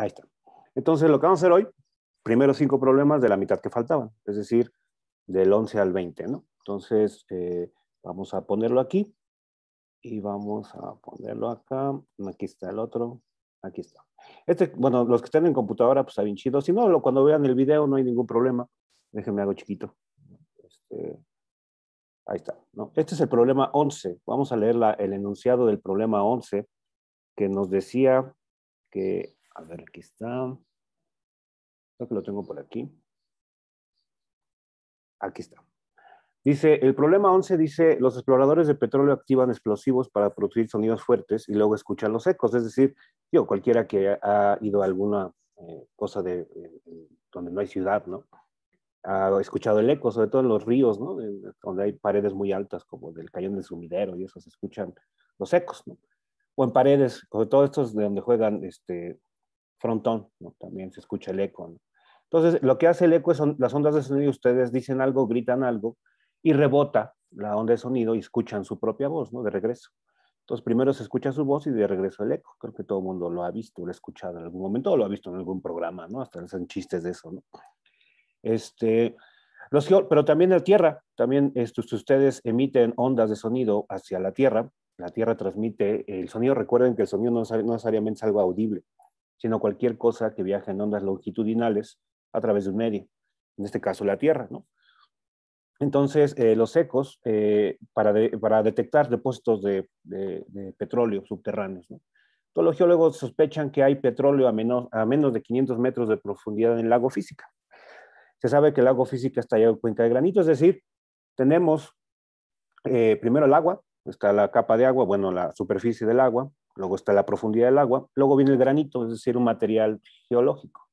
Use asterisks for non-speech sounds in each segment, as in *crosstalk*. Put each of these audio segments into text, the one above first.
Ahí está. Entonces, lo que vamos a hacer hoy, primero cinco problemas de la mitad que faltaban, es decir, del 11 al 20, ¿no? Entonces, eh, vamos a ponerlo aquí y vamos a ponerlo acá. Aquí está el otro, aquí está. Este, bueno, los que estén en computadora, pues está chido. Si no, cuando vean el video no hay ningún problema. Déjenme hago chiquito. Este, ahí está. ¿no? Este es el problema 11. Vamos a leer el enunciado del problema 11 que nos decía que a ver, aquí está. Creo que lo tengo por aquí. Aquí está. Dice, el problema 11 dice, los exploradores de petróleo activan explosivos para producir sonidos fuertes y luego escuchan los ecos. Es decir, yo, cualquiera que ha ido a alguna eh, cosa de, eh, donde no hay ciudad, ¿no? Ha escuchado el eco, sobre todo en los ríos, ¿no? donde hay paredes muy altas, como del cañón del sumidero y eso, se escuchan los ecos, ¿no? O en paredes, sobre todo estos de donde juegan este, frontón, También se escucha el eco, Entonces, lo que hace el eco son las ondas de sonido, ustedes dicen algo, gritan algo y rebota la onda de sonido y escuchan su propia voz, ¿no? De regreso. Entonces, primero se escucha su voz y de regreso el eco. Creo que todo el mundo lo ha visto, lo ha escuchado en algún momento o lo ha visto en algún programa, ¿no? Hasta hacen chistes de eso, ¿no? Este, los pero también la Tierra, también esto, ustedes emiten ondas de sonido hacia la Tierra, la Tierra transmite el sonido, recuerden que el sonido no, no necesariamente es algo audible, sino cualquier cosa que viaje en ondas longitudinales a través de un medio, en este caso la Tierra, ¿no? Entonces, eh, los ecos, eh, para, detectar depósitos de, petróleo subterráneos. Todos los geólogos sospechan que hay petróleo a menos, a menos de 500 metros de profundidad en el lago física. Se sabe que el lago física está en cuenca de granito, es decir, tenemos eh, primero el agua, está la capa de agua, bueno, la superficie del agua, luego está la profundidad del agua, luego viene el granito, es decir, un material geológico.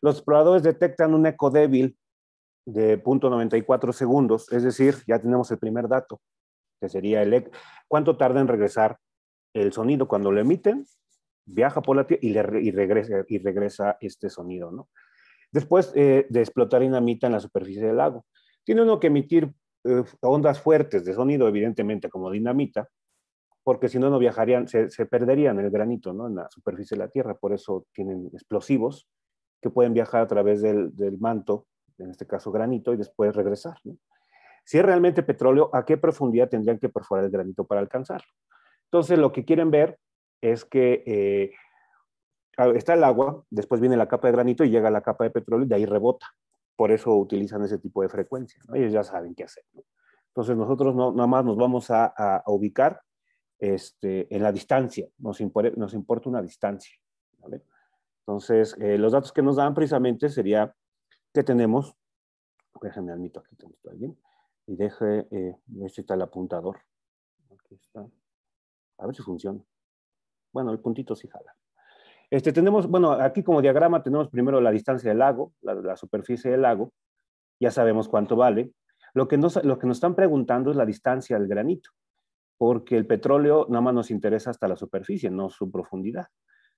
Los exploradores detectan un eco débil de 0.94 segundos, es decir, ya tenemos el primer dato, que sería el ¿Cuánto tarda en regresar el sonido cuando lo emiten? Viaja por la Tierra y, le, regresa, y regresa este sonido, ¿no? Después eh, de explotar dinamita en la superficie del lago. Tiene uno que emitir eh, ondas fuertes de sonido, evidentemente, como dinamita, porque si no, no viajarían, se, perderían el granito ¿no? en la superficie de la Tierra, por eso tienen explosivos que pueden viajar a través del, manto, en este caso granito, y después regresar. Si es realmente petróleo, ¿a qué profundidad tendrían que perforar el granito para alcanzarlo? Entonces, lo que quieren ver es que eh, está el agua, después viene la capa de granito y llega la capa de petróleo y de ahí rebota. Por eso utilizan ese tipo de frecuencia. Ellos ya saben qué hacer. Entonces, nosotros no, nada más nos vamos a ubicar este, en la distancia, nos, importa una distancia. Entonces, eh, los datos que nos dan precisamente sería que tenemos, déjenme admito aquí, alguien, y deje, eh, este está el apuntador. Aquí está. A ver si funciona. Bueno, el puntito sí jala. Este, tenemos, bueno, aquí como diagrama tenemos primero la distancia del lago, la, superficie del lago, ya sabemos cuánto vale. Lo que, nos, lo que nos están preguntando es la distancia al granito porque el petróleo nada más nos interesa hasta la superficie, no su profundidad.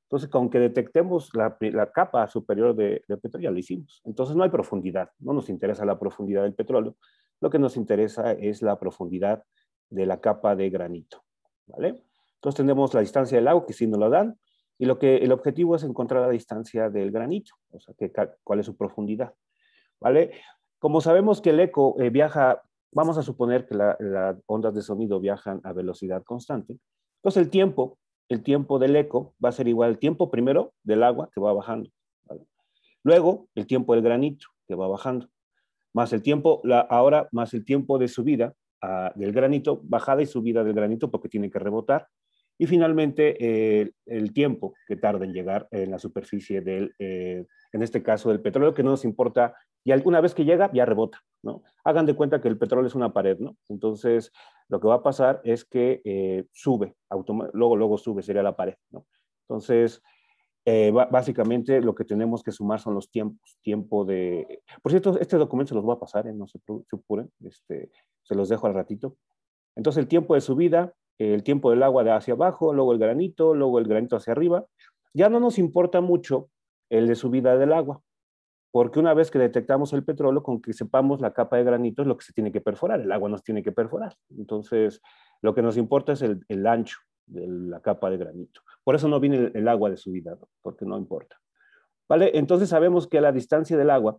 Entonces, con que detectemos la, capa superior de, petróleo, ya lo hicimos. Entonces, no hay profundidad, no nos interesa la profundidad del petróleo, lo que nos interesa es la profundidad de la capa de granito. ¿vale? Entonces, tenemos la distancia del agua, que sí nos la dan, y lo que, el objetivo es encontrar la distancia del granito, o sea, que, cuál es su profundidad. ¿vale? Como sabemos que el eco eh, viaja Vamos a suponer que las ondas de sonido viajan a velocidad constante. Entonces el tiempo, el tiempo del eco va a ser igual al tiempo primero del agua que va bajando. Luego el tiempo del granito que va bajando. Más el tiempo, la, ahora más el tiempo de subida ah, del granito, bajada y subida del granito porque tiene que rebotar. Y finalmente, eh, el tiempo que tarda en llegar en la superficie del, eh, en este caso, del petróleo, que no nos importa, y alguna vez que llega, ya rebota, ¿no? Hagan de cuenta que el petróleo es una pared, ¿no? Entonces, lo que va a pasar es que eh, sube, luego, luego sube, sería la pared, ¿no? Entonces, básicamente lo que tenemos que sumar son los tiempos, tiempo de... Por cierto, este documento se los voy a pasar, no se, se este, se los dejo al ratito. Entonces, el tiempo de subida, el tiempo del agua de hacia abajo, luego el granito, luego el granito hacia arriba. Ya no nos importa mucho el de subida del agua, porque una vez que detectamos el petróleo, con que sepamos la capa de granito es lo que se tiene que perforar, el agua nos tiene que perforar. Entonces, lo que nos importa es el, ancho de la capa de granito. Por eso no viene el, agua de subida, porque no importa. ¿Vale? Entonces sabemos que la distancia del agua,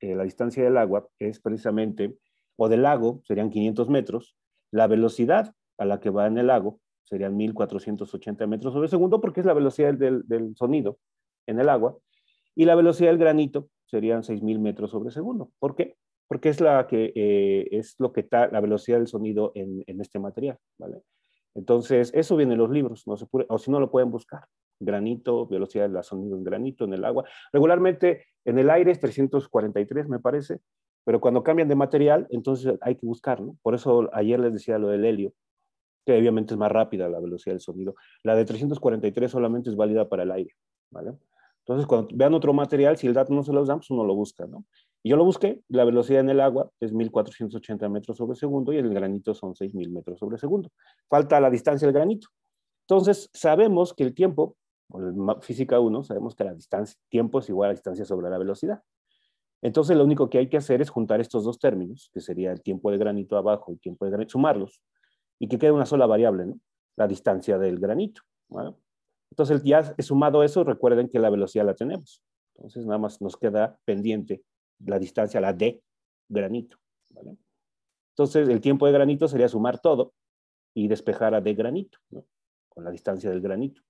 eh, la distancia del agua es precisamente, o del lago, serían 500 metros, la velocidad a la que va en el lago, serían 1480 metros sobre segundo, porque es la velocidad del, sonido en el agua, y la velocidad del granito serían 6000 metros sobre segundo. ¿Por qué? Porque es, la que, eh, es lo que está la velocidad del sonido en, este material, ¿vale? Entonces, eso viene en los libros, o si no lo pueden buscar. Granito, velocidad del sonido en granito, en el agua. Regularmente en el aire es 343, me parece, pero cuando cambian de material, entonces hay que buscarlo. Por eso ayer les decía lo del helio, que obviamente es más rápida la velocidad del sonido. La de 343 solamente es válida para el aire, ¿vale? Entonces, cuando vean otro material, si el dato no se los dan, pues uno lo busca, Y yo lo busqué, la velocidad en el agua es 1480 metros sobre segundo y en el granito son 6000 metros sobre segundo. Falta la distancia del granito. Entonces, sabemos que el tiempo, física 1, sabemos que la distancia, tiempo es igual a la distancia sobre la velocidad. Entonces, lo único que hay que hacer es juntar estos dos términos, que sería el tiempo de granito abajo y el tiempo de granito, sumarlos y que quede una sola variable, ¿no? la distancia del granito. Entonces, ya he sumado eso, recuerden que la velocidad la tenemos. Entonces, nada más nos queda pendiente la distancia, la de granito. Entonces, el tiempo de granito sería sumar todo y despejar a de granito, ¿no? con la distancia del granito.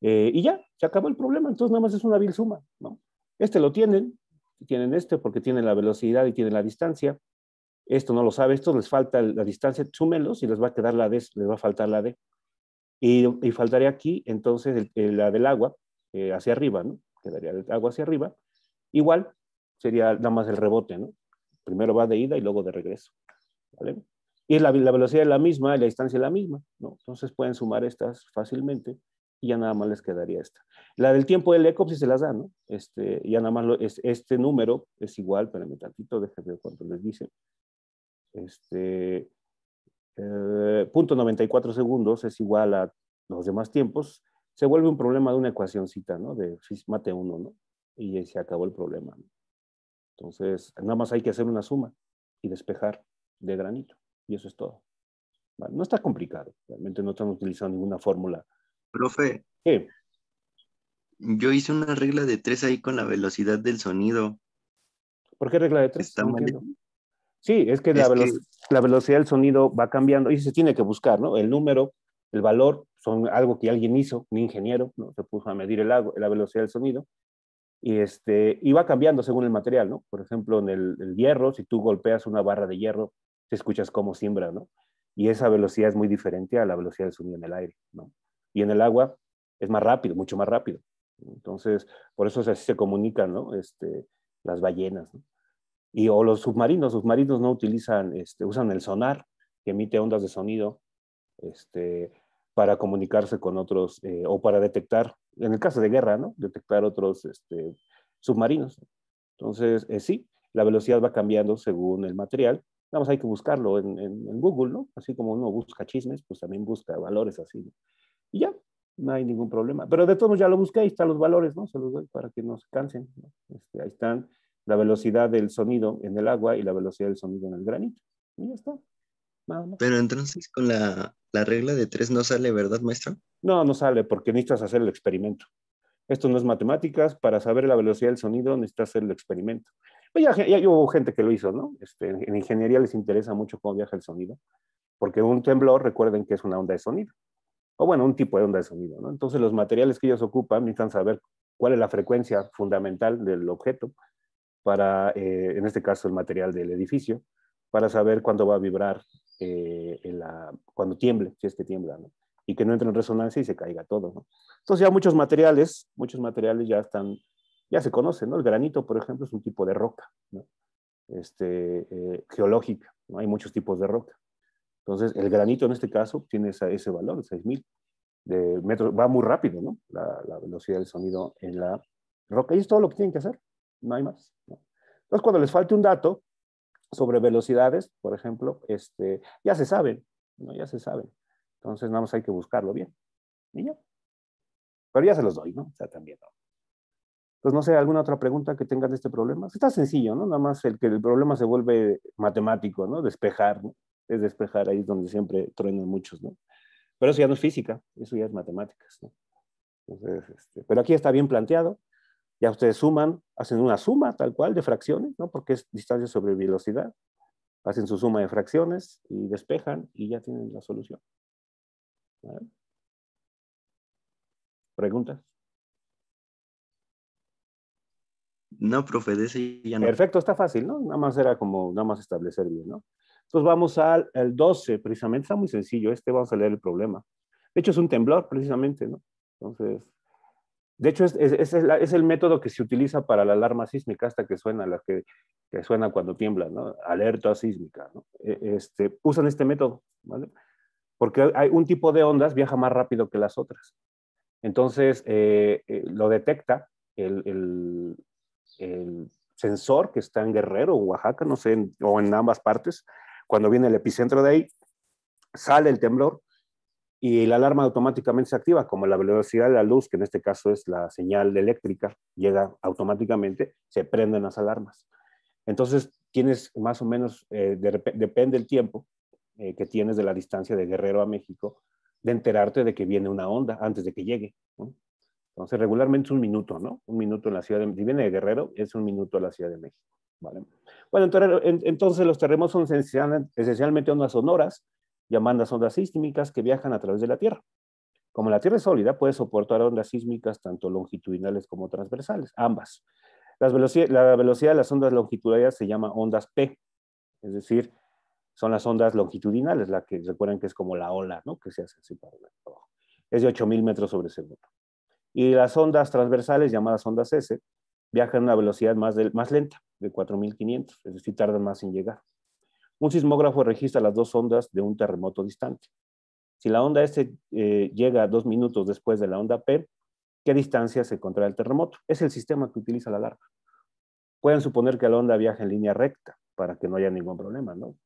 Eh, y ya, se acabó el problema. Entonces, nada más es una vil suma. ¿no? Este lo tienen, tienen este porque tienen la velocidad y tienen la distancia esto no lo sabe, esto les falta la distancia, súmenlos y les va a quedar la D, les va a faltar la D. Y, faltaría aquí, entonces, la del agua eh, hacia arriba, ¿no? Quedaría el agua hacia arriba. Igual sería nada más el rebote, ¿no? Primero va de ida y luego de regreso, ¿vale? Y la, velocidad es la misma, la distancia es la misma, ¿no? Entonces pueden sumar estas fácilmente y ya nada más les quedaría esta. La del tiempo del eco si pues, se las da, ¿no? Este, ya nada más es, este número es igual, espérame tantito, déjenme ver cuánto les dice. Este, 94 eh, segundos es igual a los demás tiempos, se vuelve un problema de una ecuacióncita, ¿no? De mate uno, ¿no? Y ahí se acabó el problema. Entonces, nada más hay que hacer una suma y despejar de granito. Y eso es todo. no está complicado. Realmente no están utilizando ninguna fórmula. Profe. Yo hice una regla de tres ahí con la velocidad del sonido. ¿Por qué regla de tres? Está Sí, es que, la, velocidad del sonido va cambiando y se tiene que buscar, ¿no? El número, el valor, son algo que alguien hizo, un ingeniero, ¿no? Se puso a medir el, la velocidad del sonido y, este, va cambiando según el material, ¿no? Por ejemplo, en el, hierro, si tú golpeas una barra de hierro, te escuchas como siembra, ¿no? Y esa velocidad es muy diferente a la velocidad del sonido en el aire, ¿no? Y en el agua es más rápido, mucho más rápido. Entonces, por eso es así se comunican, ¿no? Este, las ballenas, ¿no? y o los submarinos, los submarinos no utilizan, este, usan el sonar que emite ondas de sonido este, para comunicarse con otros eh, o para detectar, en el caso de guerra, ¿no? Detectar otros este, submarinos. Entonces, eh, sí, la velocidad va cambiando según el material. Vamos, hay que buscarlo en, en, Google, ¿no? Así como uno busca chismes, pues también busca valores así. Y ya, no hay ningún problema. Pero de todos modos ya lo busqué, ahí están los valores, ¿no? Se los doy para que no se cansen. Este, ahí están la velocidad del sonido en el agua y la velocidad del sonido en el granito. Y ya está. Pero entonces con la, la regla de tres no sale, ¿verdad, maestro? No, no sale porque necesitas hacer el experimento. Esto no es matemáticas, para saber la velocidad del sonido necesitas hacer el experimento. vaya pues ya, hubo gente que lo hizo, ¿no? Este, en ingeniería les interesa mucho cómo viaja el sonido, porque un temblor, recuerden que es una onda de sonido, o bueno, un tipo de onda de sonido, ¿no? Entonces los materiales que ellos ocupan necesitan saber cuál es la frecuencia fundamental del objeto para, eh, en este caso, el material del edificio, para saber cuándo va a vibrar, eh, en la, cuando tiemble, si es que tiembla, y que no entre en resonancia y se caiga todo. Entonces ya muchos materiales, muchos materiales ya están, ya se conocen, ¿no? El granito, por ejemplo, es un tipo de roca, ¿no? este, eh, geológica, ¿no? hay muchos tipos de roca. Entonces el granito en este caso tiene ese valor, 6.000 de metros, va muy rápido, ¿no? la velocidad del sonido en la roca. Y es todo lo que tienen que hacer no hay más. Entonces, cuando les falte un dato sobre velocidades, por ejemplo, este, ya se saben, ¿no? ya se saben. Entonces, nada más hay que buscarlo bien. Y Pero ya se los doy, ¿no? O sea, también. ¿no? Entonces, pues, no sé, ¿alguna otra pregunta que tengan de este problema? Está sencillo, ¿no? Nada más el que el problema se vuelve matemático, ¿no? Despejar, Es despejar, ahí donde siempre truenan muchos, ¿no? Pero eso ya no es física, eso ya es matemáticas, ¿no? Entonces, este, pero aquí está bien planteado, ya ustedes suman, hacen una suma tal cual de fracciones, ¿no? Porque es distancia sobre velocidad. Hacen su suma de fracciones y despejan y ya tienen la solución. ¿Preguntas? No, profe, de ese ya no. Perfecto, está fácil, ¿no? Nada más era como, nada más establecer bien, ¿no? Entonces vamos al 12, precisamente está muy sencillo, este vamos a leer el problema. De hecho es un temblor, precisamente, ¿no? Entonces, de hecho, es, el método que se utiliza para la alarma sísmica, hasta que suena, la que, suena cuando tiembla, ¿no? Alerta sísmica, e, Este, usan este método, Porque hay un tipo de ondas viaja más rápido que las otras. Entonces, eh, eh, lo detecta el, sensor que está en Guerrero, Oaxaca, no sé, o en ambas partes. Cuando viene el epicentro de ahí, sale el temblor, y la alarma automáticamente se activa, como la velocidad de la luz, que en este caso es la señal eléctrica, llega automáticamente, se prenden las alarmas. Entonces, tienes más o menos, eh, depende el tiempo eh, que tienes de la distancia de Guerrero a México, de enterarte de que viene una onda antes de que llegue. Entonces, regularmente es un minuto, ¿no? Un minuto en la Ciudad de México. Si viene de Guerrero, es un minuto a la Ciudad de México. ¿vale? Bueno, entonces, los terremotos son esencialmente ondas sonoras llamadas ondas sísmicas que viajan a través de la Tierra. Como la Tierra es sólida, puede soportar ondas sísmicas tanto longitudinales como transversales, ambas. la velocidad de las ondas longitudinales se llama ondas P, es decir, son las ondas longitudinales, la que recuerden que es como la ola, ¿no? Que se hace así para Es de 8000 metros sobre segundo. Y las ondas transversales, llamadas ondas S, viajan a una velocidad más, más lenta, de 4500, es decir, tardan más en llegar. Un sismógrafo registra las dos ondas de un terremoto distante. Si la onda S este, eh, llega dos minutos después de la onda P, ¿qué distancia se contrae el terremoto? Es el sistema que utiliza la alarma. Pueden suponer que la onda viaja en línea recta para que no haya ningún problema, ¿no?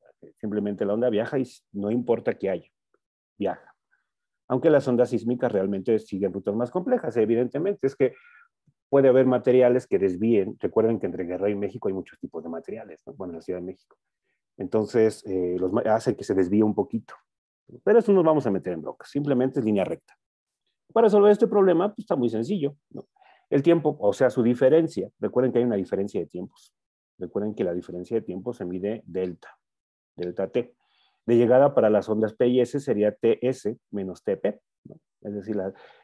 Simplemente la onda viaja y no importa que haya, viaja. Aunque las ondas sísmicas realmente siguen rutas más complejas, evidentemente. Es que puede haber materiales que desvíen. Recuerden que entre Guerrero y México hay muchos tipos de materiales, bueno, en la Ciudad de México. Entonces, eh, hace que se desvíe un poquito. Pero eso no nos vamos a meter en bloques, simplemente es línea recta. Para resolver este problema, pues, está muy sencillo. El tiempo, o sea, su diferencia. Recuerden que hay una diferencia de tiempos. Recuerden que la diferencia de tiempo se mide delta, delta T. De llegada para las ondas P y S sería TS menos TP, es decir,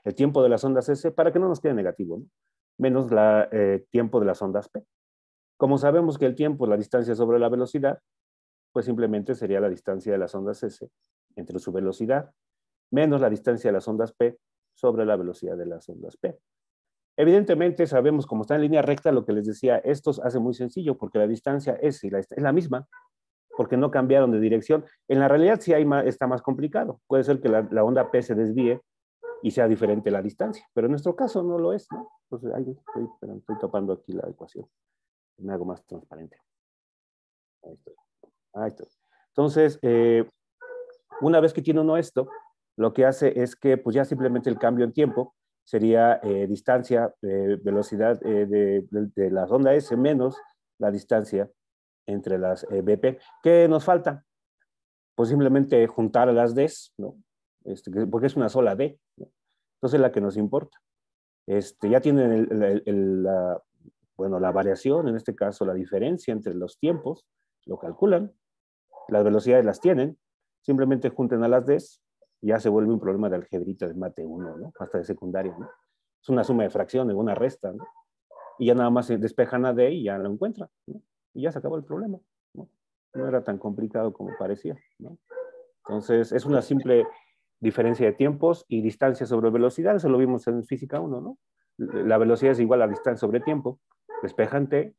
el tiempo de las ondas S, para que no nos quede negativo, menos el eh, tiempo de las ondas P. Como sabemos que el tiempo es la distancia sobre la velocidad, pues simplemente sería la distancia de las ondas S entre su velocidad menos la distancia de las ondas P sobre la velocidad de las ondas P. Evidentemente sabemos, como está en línea recta, lo que les decía, esto hace muy sencillo porque la distancia S es la misma, porque no cambiaron de dirección. En la realidad sí hay está más complicado. Puede ser que la, onda P se desvíe y sea diferente la distancia, pero en nuestro caso no lo es. ¿no? Entonces, estoy, tapando aquí la ecuación. Me hago más transparente. Ahí entonces, eh, una vez que tiene uno esto, lo que hace es que pues ya simplemente el cambio en tiempo sería eh, distancia, eh, velocidad de, la ronda S menos la distancia entre las BP. ¿Qué nos falta? Pues simplemente juntar las Ds, ¿no? Este, porque es una sola D. Entonces la que nos importa. Este, ya tienen la, bueno, la variación, en este caso la diferencia entre los tiempos, lo calculan, las velocidades las tienen, simplemente junten a las des ya se vuelve un problema de algebrita de mate 1, Hasta de secundaria, Es una suma de fracciones, una resta, Y ya nada más se despejan a D y ya lo encuentran, Y ya se acabó el problema, ¿no? era tan complicado como parecía, ¿no? Entonces, es una simple diferencia de tiempos y distancia sobre velocidad, eso lo vimos en física 1, ¿no? La velocidad es igual a distancia sobre tiempo, despejan T,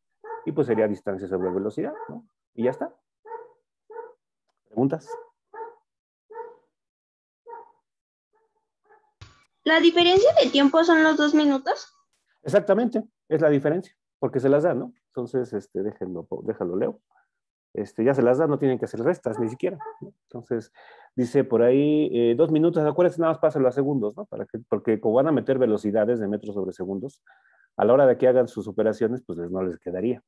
y pues sería distancia sobre velocidad, ¿no? Y ya está, ¿Preguntas? ¿La diferencia de tiempo son los dos minutos? Exactamente, es la diferencia, porque se las da, ¿no? Entonces, este, déjenlo, déjalo, leo. Este, ya se las da, no tienen que hacer restas ni siquiera. Entonces, dice por ahí eh, dos minutos, acuérdense, nada más pásalo a segundos, ¿no? Para porque como van a meter velocidades de metros sobre segundos, a la hora de que hagan sus operaciones, pues no les quedaría.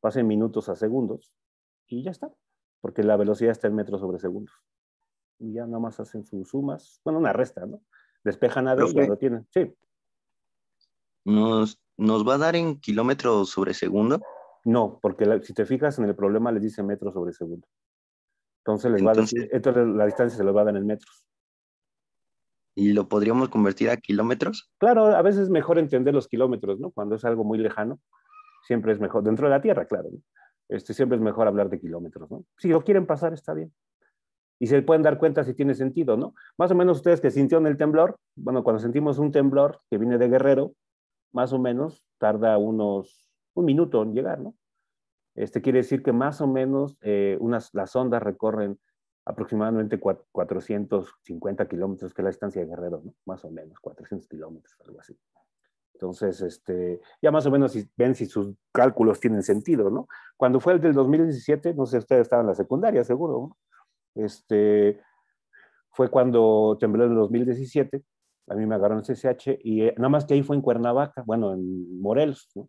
Pasen minutos a segundos y ya está porque la velocidad está en metros sobre segundos. Y ya nada más hacen sus sumas, bueno, una resta, ¿no? Despejan a dos y lo tienen, sí. ¿Nos, ¿Nos va a dar en kilómetros sobre segundo? No, porque si te fijas en el problema les dice metros sobre segundo. Entonces, la distancia se les va a dar en metros. ¿Y lo podríamos convertir a kilómetros? Claro, a veces es mejor entender los kilómetros, ¿no? Cuando es algo muy lejano, siempre es mejor, dentro de la Tierra, claro este, siempre es mejor hablar de kilómetros, ¿no? Si lo quieren pasar, está bien. Y se pueden dar cuenta si tiene sentido, ¿no? Más o menos ustedes que sintieron el temblor, bueno, cuando sentimos un temblor que viene de Guerrero, más o menos tarda unos, un minuto en llegar, ¿no? Este quiere decir que más o menos eh, unas, las ondas recorren aproximadamente 450 kilómetros, que es la distancia de Guerrero, ¿no? Más o menos, 400 kilómetros, algo así. Entonces, este, ya más o menos si, ven si sus cálculos tienen sentido, ¿no? Cuando fue el del 2017, no sé, ustedes estaban en la secundaria, seguro, ¿no? Este, fue cuando tembló en el 2017, a mí me agarraron el CCH y eh, nada más que ahí fue en Cuernavaca, bueno, en Morelos, ¿no?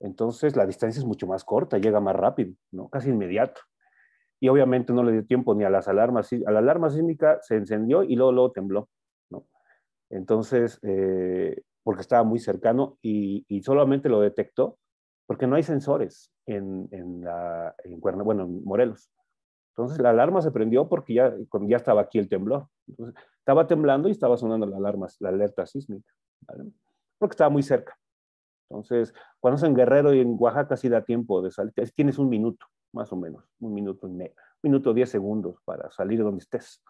Entonces la distancia es mucho más corta, llega más rápido, ¿no? Casi inmediato. Y obviamente no le dio tiempo ni a las alarmas, a la alarma sísmica se encendió y luego, luego tembló, ¿no? Entonces, eh, porque estaba muy cercano y, solamente lo detectó porque no hay sensores en, en, la, en, bueno, en Morelos. Entonces la alarma se prendió porque ya, ya estaba aquí el temblor. Entonces, estaba temblando y estaba sonando la alarma, la alerta sísmica, ¿vale? porque estaba muy cerca. Entonces, cuando es en Guerrero y en Oaxaca sí da tiempo de salir. Tienes un minuto, más o menos, un minuto y medio, un minuto diez segundos para salir donde estés.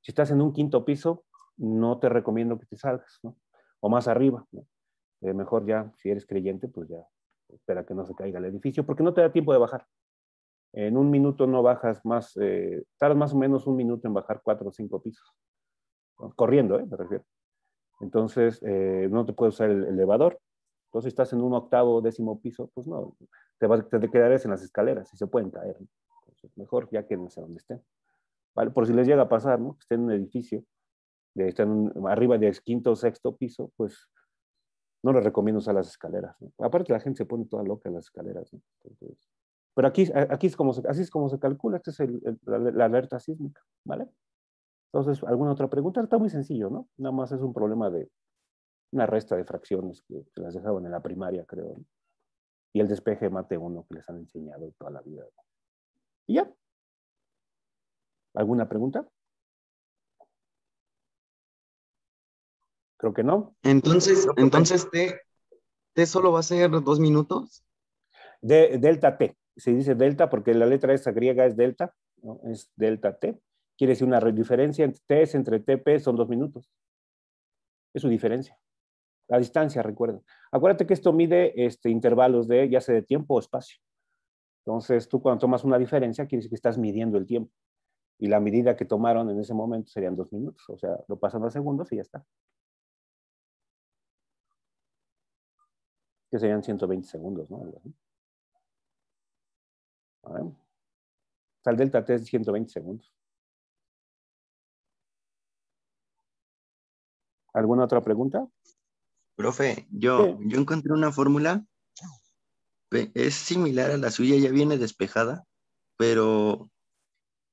Si estás en un quinto piso, no te recomiendo que te salgas, ¿no? o más arriba. Eh, mejor ya, si eres creyente, pues ya espera que no se caiga el edificio, porque no te da tiempo de bajar. En un minuto no bajas más, eh, tardas más o menos un minuto en bajar cuatro o cinco pisos. Corriendo, ¿eh? me refiero. Entonces, no te puedes usar el elevador. Entonces, estás en un octavo, décimo piso, pues no, te, vas, te quedarás en las escaleras y se pueden caer. Mejor ya mejor ya sé dónde estén. ¿Vale? Por si les llega a pasar, ¿no? Que estén en un edificio de estar arriba del quinto o sexto piso, pues no les recomiendo usar las escaleras. Aparte la gente se pone toda loca en las escaleras. pero aquí, aquí es como se, así es como se calcula, esta es la, alerta sísmica, ¿vale? Entonces, ¿alguna otra pregunta? Está muy sencillo, ¿no? Nada más es un problema de una resta de fracciones que, las dejaban en la primaria, creo. Y el despeje mate uno que les han enseñado toda la vida. ¿Y ya? ¿Alguna pregunta? Creo que no. Entonces, entonces T, T solo va a ser dos minutos. De, delta T. Se dice delta porque la letra esa griega es delta, ¿no? es delta T. Quiere decir una diferencia entre T es entre TP son dos minutos. Es su diferencia. La distancia, recuerda. Acuérdate que esto mide este, intervalos de ya sea de tiempo o espacio. Entonces, tú cuando tomas una diferencia, quiere decir que estás midiendo el tiempo. Y la medida que tomaron en ese momento serían dos minutos. O sea, lo pasan a segundos y ya está. que serían 120 segundos, ¿no? O sea, delta t es 120 segundos. ¿Alguna otra pregunta? Profe, yo, yo encontré una fórmula. Es similar a la suya, ya viene despejada, pero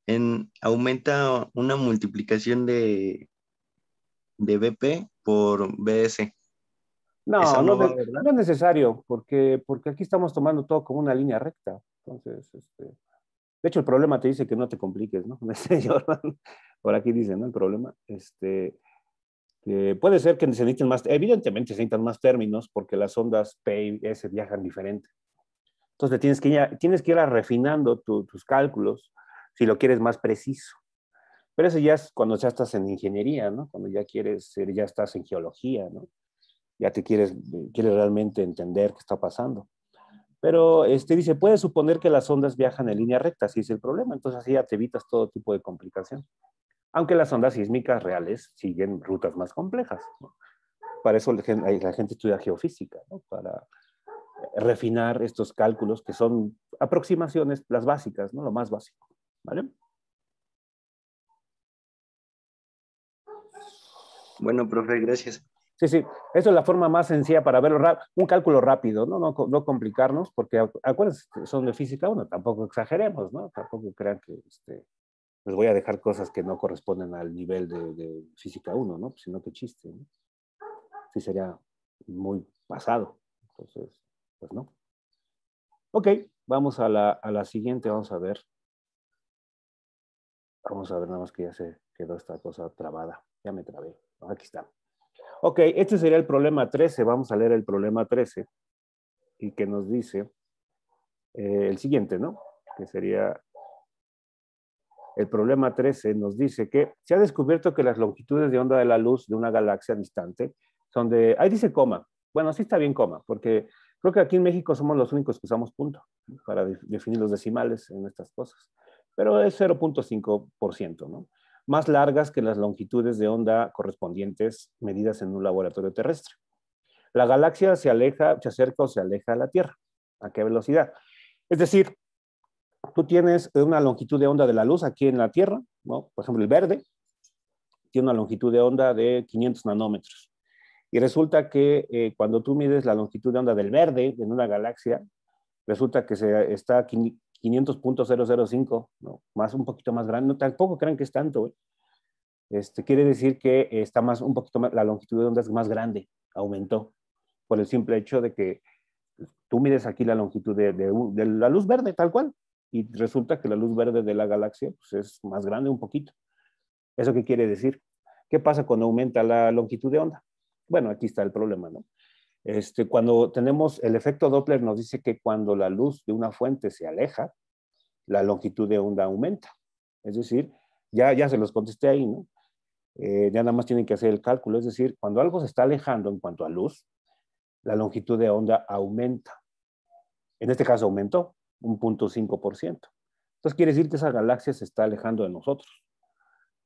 en, aumenta una multiplicación de, de BP por BS. No, no, es necesario, porque, porque aquí estamos tomando todo como una línea recta. Entonces, este, de hecho, el problema te dice que no te compliques, ¿no? *laughs* Por aquí dicen, ¿no? El problema. Este, puede ser que necesiten más, evidentemente necesitan más términos porque las ondas P y S viajan diferente. Entonces tienes que ir, tienes que ir refinando tus cálculos si lo quieres más preciso. Pero eso ya es cuando ya estás en ingeniería, ¿no? Cuando ya quieres, ya estás en geología, ¿no? ya te quieres, quieres realmente entender qué está pasando. Pero este dice, puede suponer que las ondas viajan en línea recta, si es el problema, entonces así ya te evitas todo tipo de complicación. Aunque las ondas sísmicas reales siguen rutas más complejas. Para eso la gente estudia geofísica, para refinar estos cálculos que son aproximaciones, las básicas, ¿no? lo más básico. ¿vale? Bueno, profe, gracias. Sí, sí, eso es la forma más sencilla para verlo, un cálculo rápido, ¿no? No, complicarnos, porque acuérdense, este, son de física 1, tampoco exageremos, ¿no? Tampoco crean que este, les pues voy a dejar cosas que no corresponden al nivel de, física 1, ¿no? Pues, sino que chiste, ¿no? Sí sería muy pasado, entonces, pues no. Ok, vamos a la, a la siguiente, vamos a ver. Vamos a ver, nada más que ya se quedó esta cosa trabada, ya me trabé, aquí está. Ok, este sería el problema 13. Vamos a leer el problema 13 y que nos dice eh, el siguiente, ¿no? Que sería el problema 13 nos dice que se ha descubierto que las longitudes de onda de la luz de una galaxia distante son de, ahí dice coma, bueno, sí está bien coma, porque creo que aquí en México somos los únicos que usamos punto para definir los decimales en estas cosas, pero es 0.5%, ¿no? más largas que las longitudes de onda correspondientes medidas en un laboratorio terrestre. La galaxia se aleja, se acerca o se aleja a la Tierra. ¿A qué velocidad? Es decir, tú tienes una longitud de onda de la luz aquí en la Tierra, ¿no? por ejemplo, el verde tiene una longitud de onda de 500 nanómetros. Y resulta que eh, cuando tú mides la longitud de onda del verde en una galaxia, resulta que se está 500.005, ¿no? más un poquito más grande, no, tampoco crean que es tanto. Este, quiere decir que está más, un poquito más, la longitud de onda es más grande, aumentó, por el simple hecho de que tú mides aquí la longitud de, la luz verde, tal cual, y resulta que la luz verde de la galaxia pues, es más grande un poquito. ¿Eso qué quiere decir? ¿Qué pasa cuando aumenta la longitud de onda? Bueno, aquí está el problema, ¿no? Este, cuando tenemos el efecto Doppler nos dice que cuando la luz de una fuente se aleja, la longitud de onda aumenta. Es decir, ya, ya se los contesté ahí, ¿no? Eh, ya nada más tienen que hacer el cálculo. Es decir, cuando algo se está alejando en cuanto a luz, la longitud de onda aumenta. En este caso aumentó un punto 5%. Entonces quiere decir que esa galaxia se está alejando de nosotros.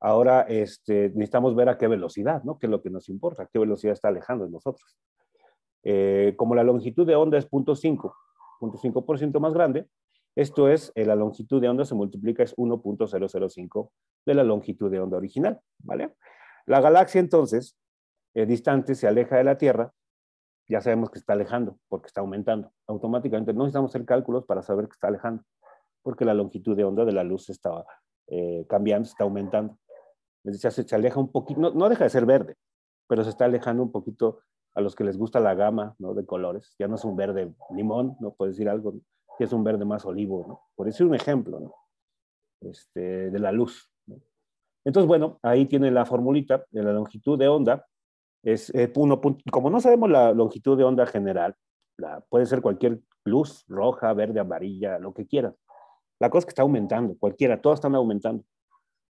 Ahora este, necesitamos ver a qué velocidad, ¿no? Que es lo que nos importa, qué velocidad está alejando de nosotros. Eh, como la longitud de onda es 0.5% más grande, esto es, eh, la longitud de onda se multiplica, es 1.005 de la longitud de onda original, ¿vale? La galaxia entonces, eh, distante, se aleja de la Tierra, ya sabemos que está alejando, porque está aumentando. Automáticamente no necesitamos hacer cálculos para saber que está alejando, porque la longitud de onda de la luz está cambiando, está aumentando. Es decir, se, aleja un poquito, no deja de ser verde, pero se está alejando un poquito a los que les gusta la gama ¿no? de colores. Ya no es un verde limón, no puedes decir algo, que es un verde más olivo, ¿no? por decir un ejemplo, ¿no? este, de la luz. Entonces, bueno, ahí tiene la formulita de la longitud de onda. Es, eh, uno, como no sabemos la longitud de onda general, la, puede ser cualquier luz, roja, verde, amarilla, lo que quieran. La cosa es que está aumentando, cualquiera, todas están aumentando.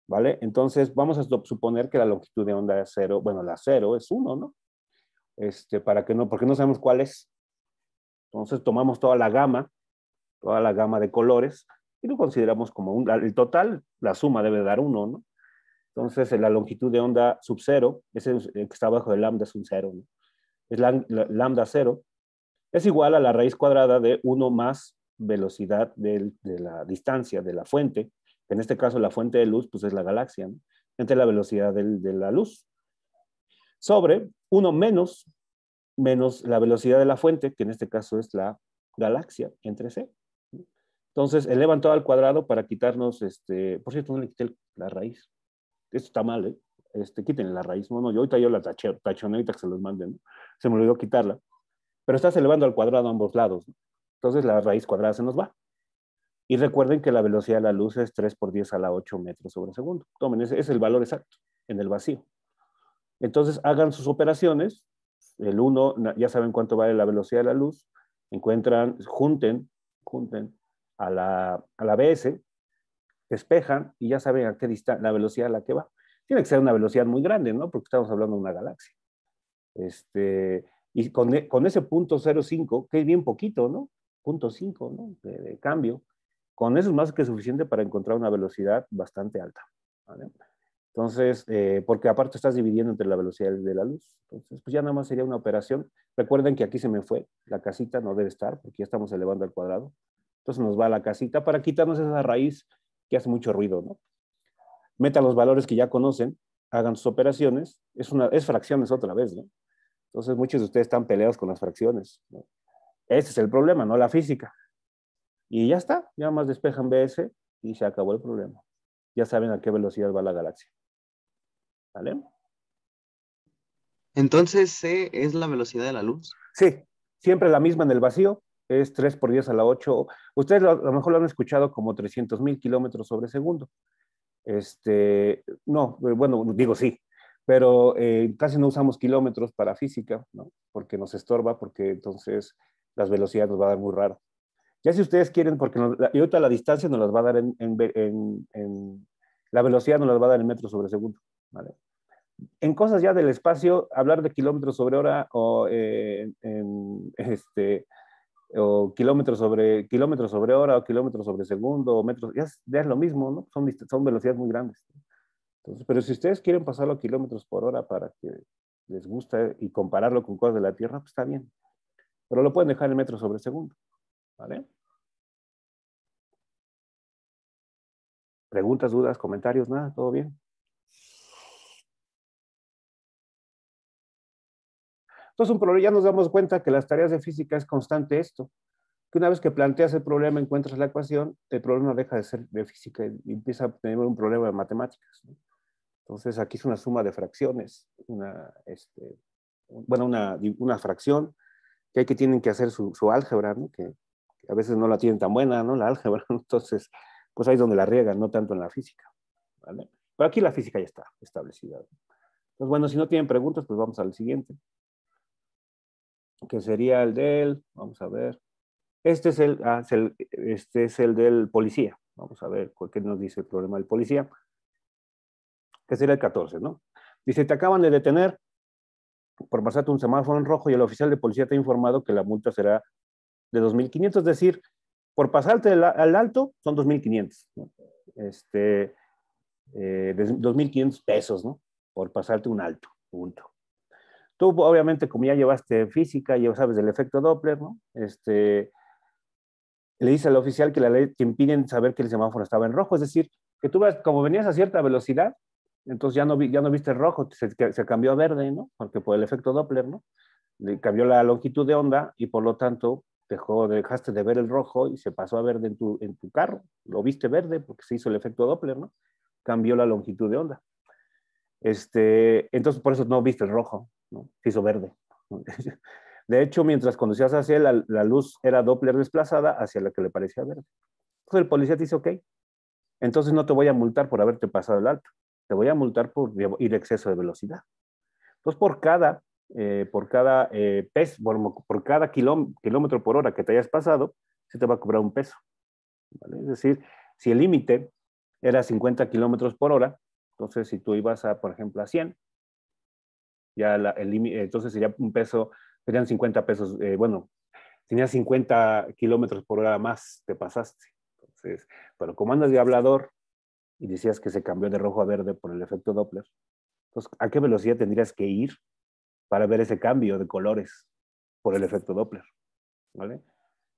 ¿Vale? Entonces, vamos a suponer que la longitud de onda es cero, bueno, la cero es uno, ¿no? este, para que no, porque no sabemos cuál es. Entonces tomamos toda la gama, toda la gama de colores y lo consideramos como un, el total, la suma debe dar uno, ¿no? Entonces la longitud de onda sub cero, ese que está abajo de lambda es un cero, ¿no? Es lambda cero, es igual a la raíz cuadrada de uno más velocidad de la distancia de la fuente, en este caso la fuente de luz pues es la galaxia, ¿no? entre la velocidad de la luz sobre 1 menos, menos la velocidad de la fuente, que en este caso es la galaxia entre C. Entonces elevan todo al cuadrado para quitarnos, este, por cierto, no le quité la raíz. Esto está mal, ¿eh? Este, quiten la raíz. no, yo ahorita yo la taché, ahorita que se los manden, Se me olvidó quitarla. Pero estás elevando al cuadrado a ambos lados. ¿no? Entonces la raíz cuadrada se nos va. Y recuerden que la velocidad de la luz es 3 por 10 a la 8 metros sobre segundo. Tomen, ese es el valor exacto en el vacío. Entonces hagan sus operaciones, el 1, ya saben cuánto vale la velocidad de la luz, encuentran, junten, junten a la, a la BS, despejan y ya saben a qué distancia, la velocidad a la que va. Tiene que ser una velocidad muy grande, ¿no? Porque estamos hablando de una galaxia. Este, y con, e, ese punto 0.5, que es bien poquito, ¿no? Punto 5, ¿no? De, cambio. Con eso es más que suficiente para encontrar una velocidad bastante alta. ¿vale? Entonces, eh, porque aparte estás dividiendo entre la velocidad de la luz. Entonces, pues ya nada más sería una operación. Recuerden que aquí se me fue, la casita no debe estar, porque ya estamos elevando al cuadrado. Entonces nos va a la casita para quitarnos esa raíz que hace mucho ruido, ¿no? Meta los valores que ya conocen, hagan sus operaciones. Es, una, es fracciones otra vez, ¿no? Entonces muchos de ustedes están peleados con las fracciones. Ese es el problema, no la física. Y ya está, ya más despejan BS y se acabó el problema. Ya saben a qué velocidad va la galaxia. ¿Vale? Entonces, C es la velocidad de la luz. Sí, siempre la misma en el vacío, es 3 por 10 a la 8. Ustedes a lo mejor lo han escuchado como 300 mil kilómetros sobre segundo. Este, no, bueno, digo sí, pero eh, casi no usamos kilómetros para física, ¿no? Porque nos estorba, porque entonces las velocidades nos va a dar muy raro. Ya si ustedes quieren, porque ahorita la distancia nos las va a dar en la velocidad nos la va a dar en metro sobre segundo. ¿vale? En cosas ya del espacio, hablar de kilómetros sobre hora o, eh, en, este, o kilómetros, sobre, kilómetros sobre hora o kilómetros sobre segundo o metros, ya es, lo mismo, ¿no? Son, son velocidades muy grandes. Entonces, pero si ustedes quieren pasarlo a kilómetros por hora para que les guste y compararlo con cosas de la Tierra, pues está bien. Pero lo pueden dejar en metros sobre segundo. ¿Vale? ¿Preguntas, dudas, comentarios? Nada, todo bien. Entonces, un problema, ya nos damos cuenta que las tareas de física es constante esto, que una vez que planteas el problema, encuentras la ecuación, el problema deja de ser de física y empieza a tener un problema de matemáticas. Entonces, aquí es una suma de fracciones, una, este, bueno, una, fracción que hay que tienen que hacer su, álgebra, que, a veces no la tienen tan buena, ¿no? La álgebra, *laughs* entonces pues ahí es donde la riegan, no tanto en la física. ¿vale? Pero aquí la física ya está establecida. Entonces, bueno, si no tienen preguntas, pues vamos al siguiente. Que sería el del, vamos a ver. Este es el, ah, el este es el del policía. Vamos a ver qué nos dice el problema del policía. Que sería el 14, ¿no? Dice, te acaban de detener por pasarte un semáforo en rojo y el oficial de policía te ha informado que la multa será de 2.500. Es decir, por pasarte al, alto son 2.500, ¿no? este, eh, 2.500 pesos, ¿no? Por pasarte un alto, punto. Tú, obviamente, como ya llevaste física, ya sabes del efecto Doppler, ¿no? Este, le dice al oficial que la ley te impide saber que el semáforo estaba en rojo, es decir, que tú vas, como venías a cierta velocidad, entonces ya no, ya no viste rojo, se, se, cambió a verde, ¿no? Porque por el efecto Doppler, ¿no? Le cambió la longitud de onda y por lo tanto dejaste de ver el rojo y se pasó a verde en tu, en tu carro, lo viste verde porque se hizo el efecto Doppler, ¿no? Cambió la longitud de onda. Este, entonces por eso no viste el rojo, ¿no? Se hizo verde. *laughs* De hecho, mientras conducías hacia él, la, luz era Doppler desplazada hacia la que le parecía verde. Entonces el policía te dice, ok, entonces no te voy a multar por haberte pasado el alto, te voy a multar por ir exceso de velocidad. Entonces por cada eh, por cada eh, peso, por, cada kilómetro por hora que te hayas pasado, se te va a cobrar un peso. Es decir, si el límite era 50 kilómetros por hora, entonces si tú ibas a, por ejemplo, a 100, ya el límite, entonces sería un peso, serían 50 pesos, eh, bueno, tenías 50 kilómetros por hora más, te pasaste. Entonces, pero como andas de hablador y decías que se cambió de rojo a verde por el efecto Doppler, entonces, ¿a qué velocidad tendrías que ir para ver ese cambio de colores por el efecto Doppler. ¿vale?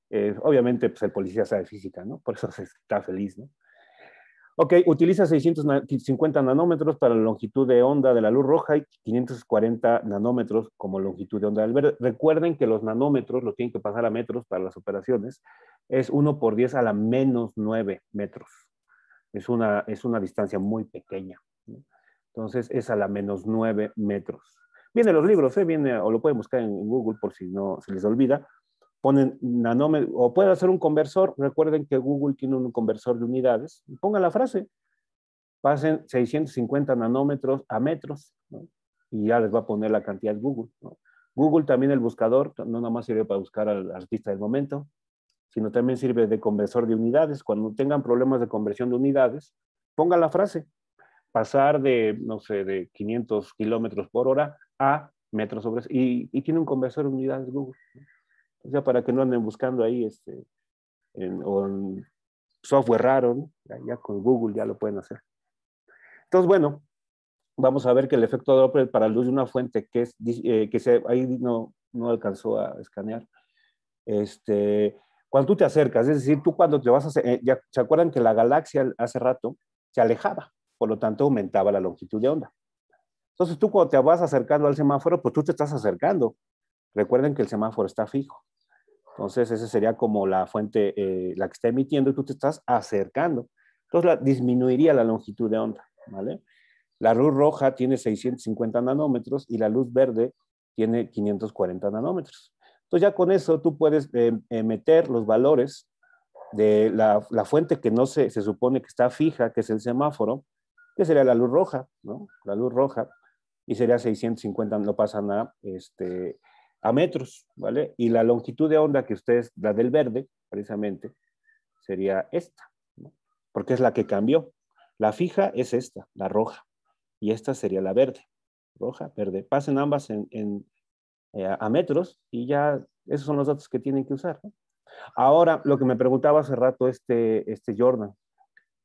Eh, obviamente, pues el policía sabe física, ¿no? Por eso está feliz, ¿no? Ok, utiliza 650 nanómetros para la longitud de onda de la luz roja y 540 nanómetros como longitud de onda del verde. Recuerden que los nanómetros lo tienen que pasar a metros para las operaciones. Es 1 por 10 a la menos 9 metros. Es una, es una distancia muy pequeña. Entonces es a la menos 9 metros. Vienen los libros, ¿eh? Viene, o lo pueden buscar en Google por si no se les olvida. Ponen nanómetros, o pueden hacer un conversor. Recuerden que Google tiene un conversor de unidades. pongan la frase. Pasen 650 nanómetros a metros, Y ya les va a poner la cantidad Google, Google también el buscador, no nada más sirve para buscar al artista del momento, sino también sirve de conversor de unidades. Cuando tengan problemas de conversión de unidades, pongan la frase, pasar de, no sé, de 500 kilómetros por hora a metros sobre... Y, y tiene un conversor de unidades Google. O sea, para que no anden buscando ahí este, en, o software raro, ya, con Google ya lo pueden hacer. Entonces, bueno, vamos a ver que el efecto Doppler para luz de una fuente que, es, eh, que se, ahí no, no alcanzó a escanear. Este, cuando tú te acercas, es decir, tú cuando te vas a... Eh, ya, ¿Se acuerdan que la galaxia hace rato se alejaba? por lo tanto aumentaba la longitud de onda. Entonces tú cuando te vas acercando al semáforo, pues tú te estás acercando. Recuerden que el semáforo está fijo. Entonces esa sería como la fuente, eh, la que está emitiendo y tú te estás acercando. Entonces la, disminuiría la longitud de onda, ¿vale? La luz roja tiene 650 nanómetros y la luz verde tiene 540 nanómetros. Entonces ya con eso tú puedes eh, meter los valores de la, la fuente que no se, se supone que está fija, que es el semáforo, que sería la luz roja, ¿no? La luz roja, y sería 650, no pasan a, este, a metros, ¿vale? Y la longitud de onda que ustedes, la del verde, precisamente, sería esta, ¿no? porque es la que cambió. La fija es esta, la roja, y esta sería la verde, roja, verde. Pasen ambas en, eh, a metros y ya esos son los datos que tienen que usar. ¿no? Ahora, lo que me preguntaba hace rato este, este Jordan,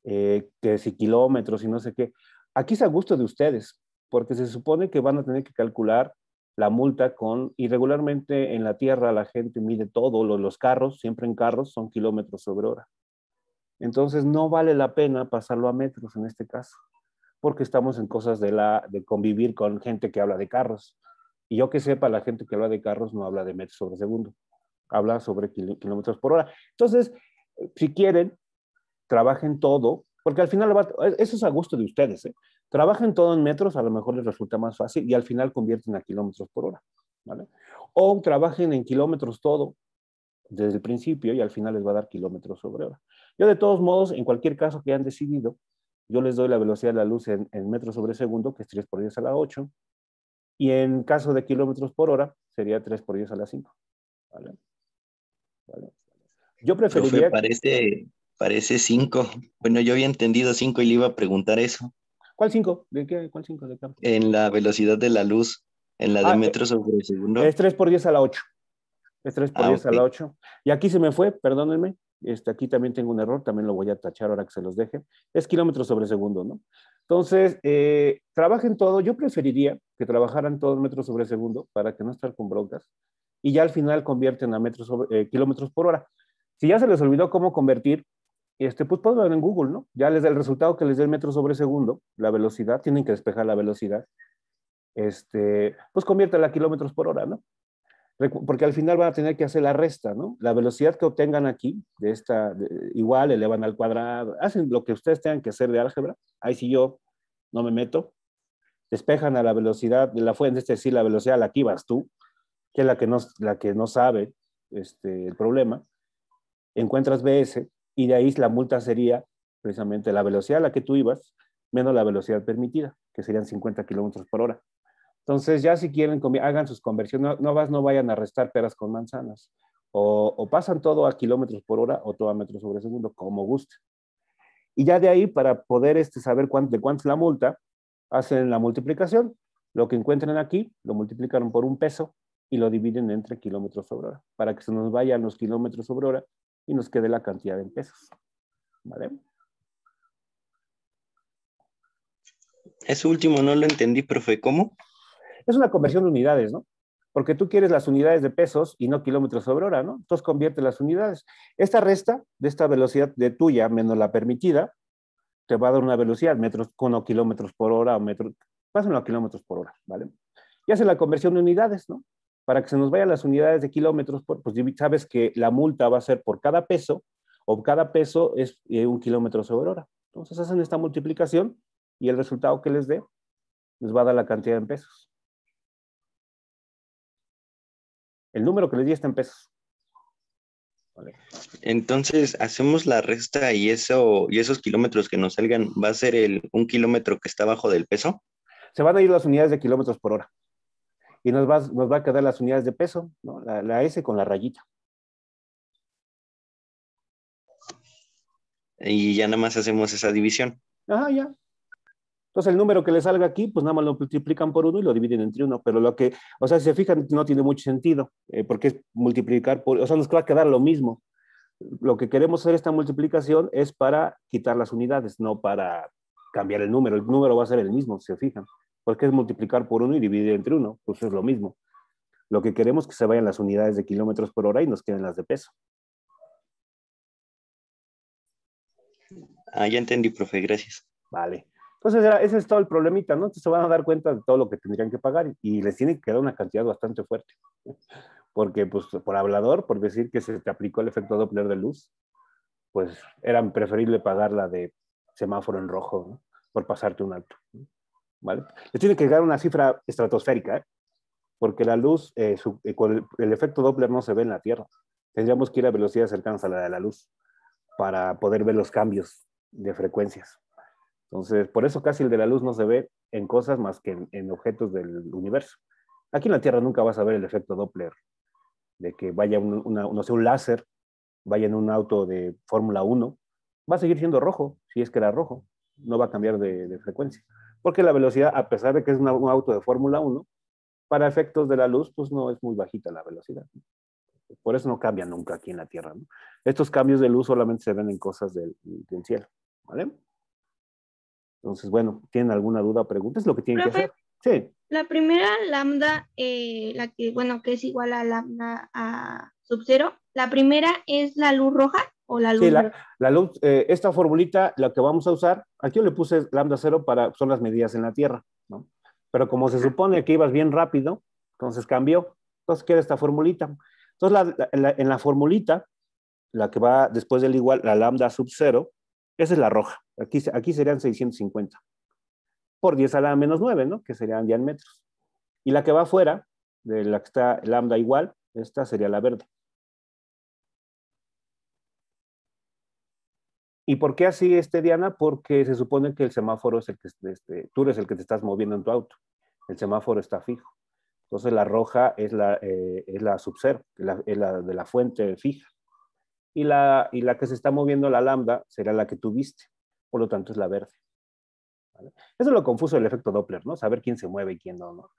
eh, que si kilómetros y no sé qué. Aquí es a gusto de ustedes, porque se supone que van a tener que calcular la multa con, y regularmente en la tierra la gente mide todo, los, los carros, siempre en carros, son kilómetros sobre hora. Entonces no vale la pena pasarlo a metros en este caso, porque estamos en cosas de, la, de convivir con gente que habla de carros. Y yo que sepa, la gente que habla de carros no habla de metros sobre segundo, habla sobre kilómetros por hora. Entonces, si quieren, trabajen todo, porque al final e, eso es a gusto de ustedes, ¿eh? trabajen todo en metros, a lo mejor les resulta más fácil y al final convierten a kilómetros por hora, ¿vale? O trabajen en kilómetros todo desde el principio y al final les va a dar kilómetros sobre hora. Yo de todos modos, en cualquier caso que han decidido, yo les doy la velocidad de la luz en, metros sobre segundo, que es 3 por 10 a la 8, y en caso de kilómetros por hora, sería 3 por 10 a la 5. ¿Vale? Yo preferiría... Parece 5. Bueno, yo había entendido 5 y le iba a preguntar eso. ¿Cuál cinco? ¿De qué? ¿Cuál cinco? De qué? En la velocidad de la luz, en la de ah, metros sobre segundo. Es 3 por 10 a la 8. Es 3 por 10 ah, a la 8. Y aquí se me fue, perdónenme. Este, aquí también tengo un error, también lo voy a tachar ahora que se los deje. Es kilómetros sobre segundo, ¿no? Entonces, eh, trabajen todo. Yo preferiría que trabajaran todos metros sobre segundo para que no estar con broncas. Y ya al final convierten a metros eh, kilómetros por hora. Si ya se les olvidó cómo convertir, este, pues puedo ver en Google, ¿no? Ya les da el resultado que les dé el metro sobre segundo, la velocidad, tienen que despejar la velocidad. Este, pues conviértela a kilómetros por hora, ¿no? Porque al final van a tener que hacer la resta, ¿no? La velocidad que obtengan aquí, de esta, igual elevan al cuadrado, hacen lo que ustedes tengan que hacer de álgebra, ahí si yo no me meto, despejan a la velocidad de la fuente, es decir, la velocidad a la que ibas tú, que es la que no, la que no sabe este, el problema, encuentras BS, y de ahí la multa sería precisamente la velocidad a la que tú ibas menos la velocidad permitida, que serían 50 kilómetros por hora. Entonces, ya si quieren, hagan sus conversiones, no, no, vayan a restar peras con manzanas, o, pasan todo a kilómetros por hora o todo a metros sobre segundo, como guste. Y ya de ahí, para poder este, saber cuánto, de cuánto es la multa, hacen la multiplicación. Lo que encuentran aquí, lo multiplicaron por un peso y lo dividen entre kilómetros sobre hora, para que se nos vayan los kilómetros sobre hora y nos quede la cantidad en pesos. ¿Vale? Ese último no lo entendí, profe. ¿Cómo? Es una conversión de unidades, ¿no? Porque tú quieres las unidades de pesos y no kilómetros sobre hora, ¿no? Entonces convierte las unidades. Esta resta de esta velocidad de tuya menos la permitida te va a dar una velocidad, metros con kilómetros por hora o metros, pásenlo a kilómetros por hora, ¿vale? Y hace la conversión de unidades, ¿no? para que se nos vayan las unidades de kilómetros, por, pues sabes que la multa va a ser por cada peso, o cada peso es eh, un kilómetro sobre hora. Entonces hacen esta multiplicación y el resultado que les dé les va a dar la cantidad en pesos. El número que les di está en pesos. Entonces hacemos la resta y eso y esos kilómetros que nos salgan va a ser el un kilómetro que está abajo del peso. Se van a ir las unidades de kilómetros por hora y nos va, nos va a quedar las unidades de peso, ¿no? la, S con la rayita. Y ya nada más hacemos esa división. Ajá, ya, entonces el número que le salga aquí, pues nada más lo multiplican por uno y lo dividen entre uno. Pero lo que, o sea, si se fijan, no tiene mucho sentido, eh, porque es multiplicar por, o sea, nos va a quedar lo mismo. Lo que queremos hacer esta multiplicación es para quitar las unidades, no para cambiar el número. El número va a ser el mismo, si se fijan porque es multiplicar por uno y dividir entre uno, pues es lo mismo. Lo que queremos es que se vayan las unidades de kilómetros por hora y nos queden las de peso. Ah, ya entendí, profe, gracias. Vale. Entonces, ese es todo el problemita, ¿no? Entonces, se van a dar cuenta de todo lo que tendrían que pagar y, les tiene que dar una cantidad bastante fuerte. *laughs* Porque, pues, por hablador, por decir que se te aplicó el efecto Doppler de luz, pues, era preferible pagar la de semáforo en rojo, ¿no? Por pasarte un alto. ¿vale? tiene que llegar una cifra estratosférica, ¿eh? porque la luz, eh, eh, el, efecto Doppler no se ve en la Tierra. Tendríamos que ir a velocidades cercanas a la de la luz para poder ver los cambios de frecuencias. Entonces, por eso casi el de la luz no se ve en cosas más que en, objetos del universo. Aquí en la Tierra nunca vas a ver el efecto Doppler, de que vaya un, no sé, un láser, vaya en un auto de Fórmula 1, va a seguir siendo rojo, si es que era rojo, no va a cambiar de frecuencia porque la velocidad, a pesar de que es un auto de Fórmula 1, para efectos de la luz, pues no es muy bajita la velocidad. Por eso no cambia nunca aquí en la Tierra. Estos cambios de luz solamente se ven en cosas del, cielo. ¿Vale? Entonces, bueno, ¿tienen alguna duda o pregunta? Es lo que tienen que hacer. Sí. La primera lambda, eh, la que, bueno, que es igual a lambda sub cero, la primera es la luz roja la Sí, la, luz, eh, esta formulita, la que vamos a usar, aquí yo le puse lambda cero para, son las medidas en la Tierra, ¿no? Pero como se supone que ibas bien rápido, entonces cambió. Entonces queda esta formulita. Entonces en la formulita, la que va después del igual, la lambda sub cero, esa es la roja. Aquí, aquí serían 650 por 10 a la menos 9, ¿no? Que serían ya metros. Y la que va afuera, de la que está lambda igual, esta sería la verde. ¿Y por qué así, este, Diana? Porque se supone que el semáforo es el que, este, tú eres el que te estás moviendo en tu auto. El semáforo está fijo. Entonces la roja es la, eh, es la sub es la de la fuente fija. Y la, la que se está moviendo la lambda será la que tú viste. Por lo tanto es la verde. Eso es lo confuso del efecto Doppler, ¿no? Saber quién se mueve y quién no,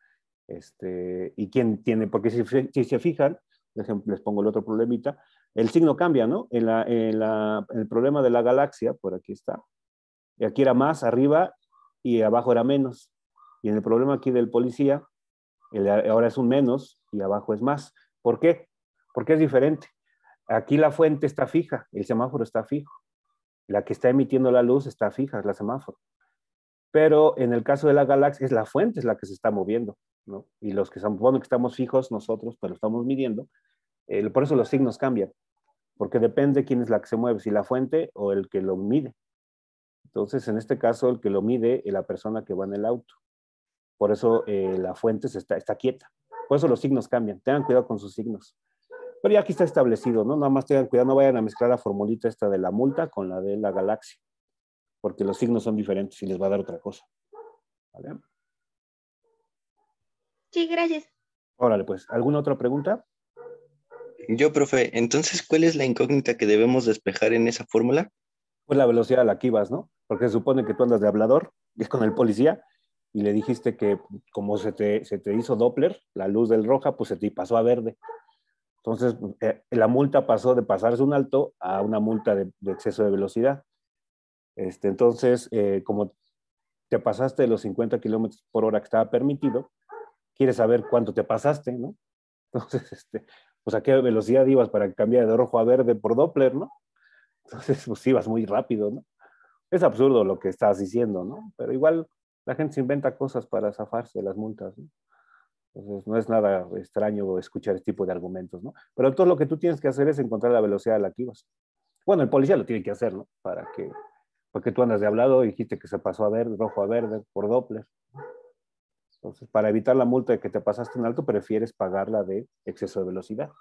este, y quién tiene, porque si, si se fijan, les pongo el otro problemita, el signo cambia, ¿no? En, el problema de la galaxia, por aquí está, aquí era más arriba y abajo era menos. Y en el problema aquí del policía, ahora es un menos y abajo es más. ¿Por qué? Porque es diferente. Aquí la fuente está fija, el semáforo está fijo. La que está emitiendo la luz está fija, es la semáforo. Pero en el caso de la galaxia, es la fuente es la que se está moviendo, ¿no? Y los que que estamos fijos nosotros, pero pues estamos midiendo, eh, por eso los signos cambian, porque depende quién es la que se mueve, si la fuente o el que lo mide. Entonces, en este caso, el que lo mide es la persona que va en el auto. Por eso eh, la fuente está, está quieta. Por eso los signos cambian. Tengan cuidado con sus signos. Pero ya aquí está establecido, ¿no? Nada más tengan cuidado, no vayan a mezclar la formulita esta de la multa con la de la galaxia, porque los signos son diferentes y les va a dar otra cosa. ¿Vale? Sí, gracias. Órale, pues, ¿alguna otra pregunta? Yo, profe, entonces, ¿cuál es la incógnita que debemos despejar en esa fórmula? Pues la velocidad a la que ibas, ¿no? Porque se supone que tú andas de hablador, es con el policía, y le dijiste que como se te, se te hizo Doppler, la luz del roja, pues se te pasó a verde. Entonces, eh, la multa pasó de pasarse un alto a una multa de, exceso de velocidad. Este, entonces, eh, como te pasaste de los 50 kilómetros por hora que estaba permitido, quieres saber cuánto te pasaste, ¿no? *laughs* Entonces, este, pues a qué velocidad ibas para cambiar de rojo a verde por Doppler, ¿no? Entonces, *laughs* pues ibas muy rápido, ¿no? Es absurdo lo que estás diciendo, ¿no? Pero igual la gente se inventa cosas para zafarse de las multas, ¿no? Entonces, no es nada extraño escuchar este tipo de argumentos, ¿no? Pero todo lo que tú tienes que hacer es encontrar la velocidad a la que ibas. Bueno, el policía lo tiene que hacer, ¿no? Para que, porque tú andas de hablado y dijiste que se pasó a verde, rojo a verde, por Doppler. Entonces, para evitar la multa de que te pasaste en alto, prefieres pagar la de exceso de velocidad.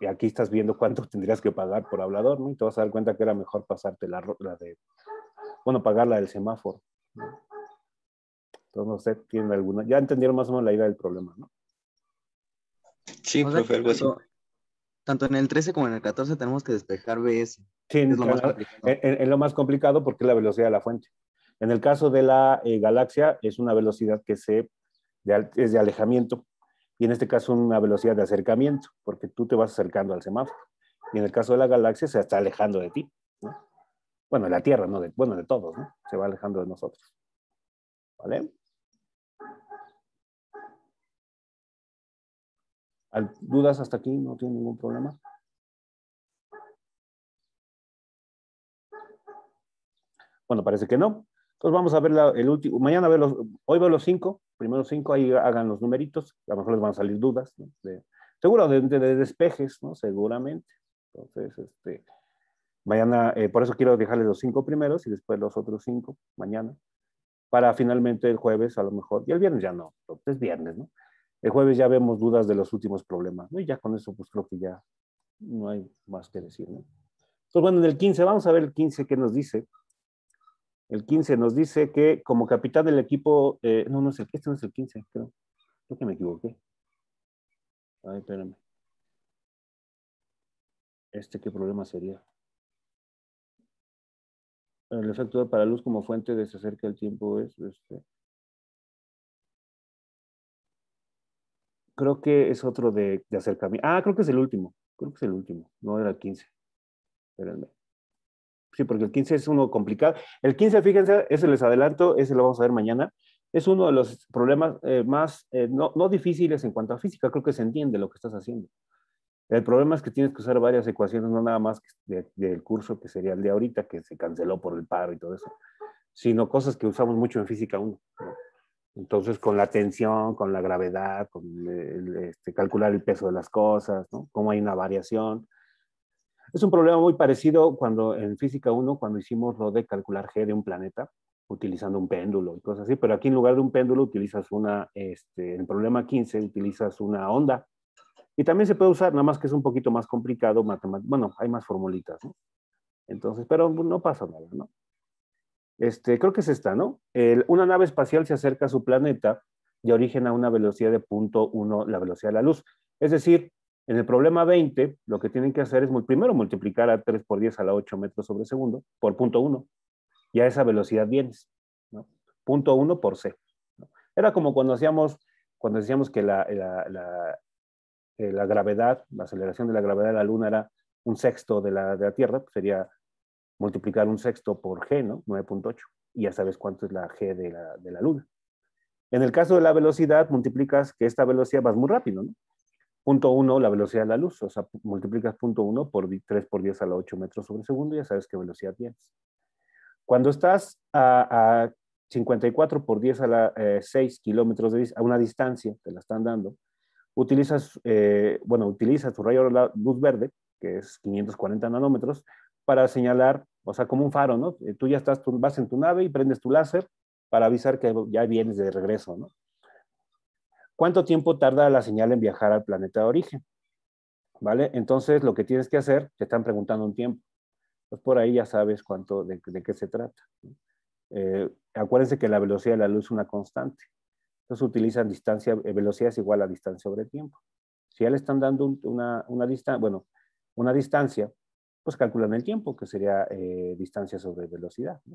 Y aquí estás viendo cuánto *laughs* tendrías que pagar por hablador, ¿no? Y te vas a dar cuenta que era mejor pasarte la, la de, bueno, pagar la del semáforo. Entonces, no sé, tienen alguna, ya entendieron más o menos la idea del problema, ¿no? Sí, profe, Tanto, en el 13 como en el 14 tenemos que despejar BS. Sí, es lo más complicado porque es la velocidad de la fuente. En el caso de la eh, galaxia es una velocidad que se, es de alejamiento y en este caso una velocidad de acercamiento, porque tú te vas acercando al semáforo. Y en el caso de la galaxia se está alejando de ti. Bueno, de la Tierra, no bueno, de todos, ¿no? se va alejando de nosotros. ¿Vale? ¿Dudas hasta aquí? ¿No tiene ningún problema? Bueno, parece que no. Entonces vamos a ver el último, mañana veo los, hoy veo los cinco, primero cinco, ahí hagan los numeritos, a lo mejor les van a salir dudas, ¿no? seguro de, despejes, ¿no? Seguramente. Entonces, este, mañana, eh, por eso quiero dejarles los cinco primeros y después los otros cinco mañana, para finalmente el jueves a lo mejor, y el viernes ya no, es viernes, ¿no? El jueves ya vemos dudas de los últimos problemas, ¿no? Y ya con eso, pues creo que ya no hay más que decir, ¿no? Entonces, bueno, en el 15, vamos a ver el 15 qué nos dice. El 15 nos dice que como capitán del equipo, eh, no, no es el, este no es el 15, creo. Creo que me equivoqué. Ay, espérame. ¿Este qué problema sería? El efecto de luz como fuente de se acerca el tiempo es este. Creo que es otro de, de acercamiento. Ah, creo que es el último. Creo que es el último. No era el 15. Espérenme. Sí, porque el 15 es uno complicado. El 15, fíjense, ese les adelanto, ese lo vamos a ver mañana. Es uno de los problemas eh, más, eh, no, difíciles en cuanto a física, creo que se entiende lo que estás haciendo. El problema es que tienes que usar varias ecuaciones, no nada más del curso que sería el de ahorita, que se canceló por el paro y todo eso, sino cosas que usamos mucho en física 1. Entonces, con la tensión, con la gravedad, con este, calcular el peso de las cosas, ¿no? cómo hay una variación, es un problema muy parecido cuando en física 1, cuando hicimos lo de calcular G de un planeta, utilizando un péndulo y cosas así, pero aquí en lugar de un péndulo utilizas una, este, en el problema 15 utilizas una onda. Y también se puede usar, nada más que es un poquito más complicado, bueno, hay más formulitas, ¿no? Entonces, pero no pasa nada, ¿no? Este, creo que es esta, ¿no? una nave espacial se acerca a su planeta de origen a una velocidad de punto 1 la velocidad de la luz. Es decir, en el problema 20, lo que tienen que hacer es muy, primero multiplicar a 3 por 10 a la 8 metros sobre segundo por punto 1. Y a esa velocidad vienes. ¿no? Punto 1 por c. Era como cuando hacíamos, cuando decíamos que eh, la, gravedad, la aceleración de la gravedad de la Luna era un sexto de la, de la Tierra, pues sería multiplicar un sexto por g, ¿no? 9.8. Y ya sabes cuánto es la g de la, de la Luna. En el caso de la velocidad, multiplicas que esta velocidad vas muy rápido, ¿no? Punto uno, la velocidad de la luz, o sea, multiplicas punto uno por 3 por 10 a la 8 metros sobre segundo, ya sabes qué velocidad tienes. Cuando estás a, 54 por 10 a la 6 eh, kilómetros a una distancia, te la están dando, utilizas, eh, bueno, utilizas tu rayo de luz verde, que es 540 nanómetros, para señalar, o sea, como un faro, ¿no? Eh, tú ya estás, vas en tu nave y prendes tu láser para avisar que ya vienes de regreso, ¿no? ¿Cuánto tiempo tarda la señal en viajar al planeta de origen? ¿Vale? Entonces, lo que tienes que hacer, te están preguntando un tiempo. Pues por ahí ya sabes cuánto, de, qué se trata. Eh, acuérdense que la velocidad de la luz es una constante. Entonces utilizan distancia, eh, velocidad es igual a distancia sobre tiempo. Si ya le están dando una, distancia, bueno, una distancia, pues calculan el tiempo, que sería eh, distancia sobre velocidad. Y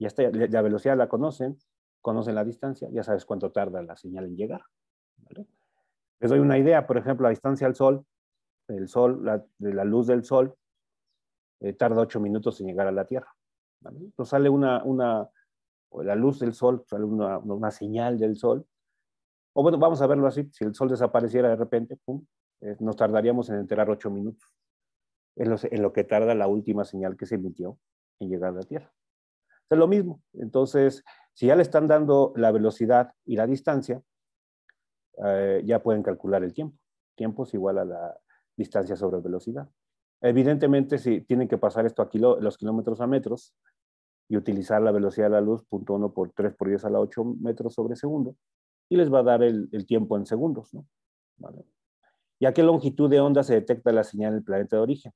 Ya está, la velocidad la conocen, conocen la distancia, ya sabes cuánto tarda la señal en llegar. ¿vale? Les doy una idea, por ejemplo, a distancia al sol, el sol, la, de la luz del sol, eh, tarda ocho minutos en llegar a la Tierra. nos sale una, una, la luz del sol, sale una, señal del sol. O bueno, vamos a verlo así, si el sol desapareciera de repente, pum, eh, nos tardaríamos en enterar ocho minutos, en lo que tarda la última señal que se emitió en llegar a la Tierra. Es lo mismo. Entonces, si ya le están dando la velocidad y la distancia, eh, ya pueden calcular el tiempo. Tiempo es igual a la distancia sobre velocidad. Evidentemente, si tienen que pasar esto a los kilómetros a metros y utilizar la velocidad de la luz, punto uno por 3 por 10 a la 8 metros sobre segundo, y les va a dar el, tiempo en segundos. ¿no? ¿Vale? ¿Y a qué longitud de onda se detecta la señal en el planeta de origen?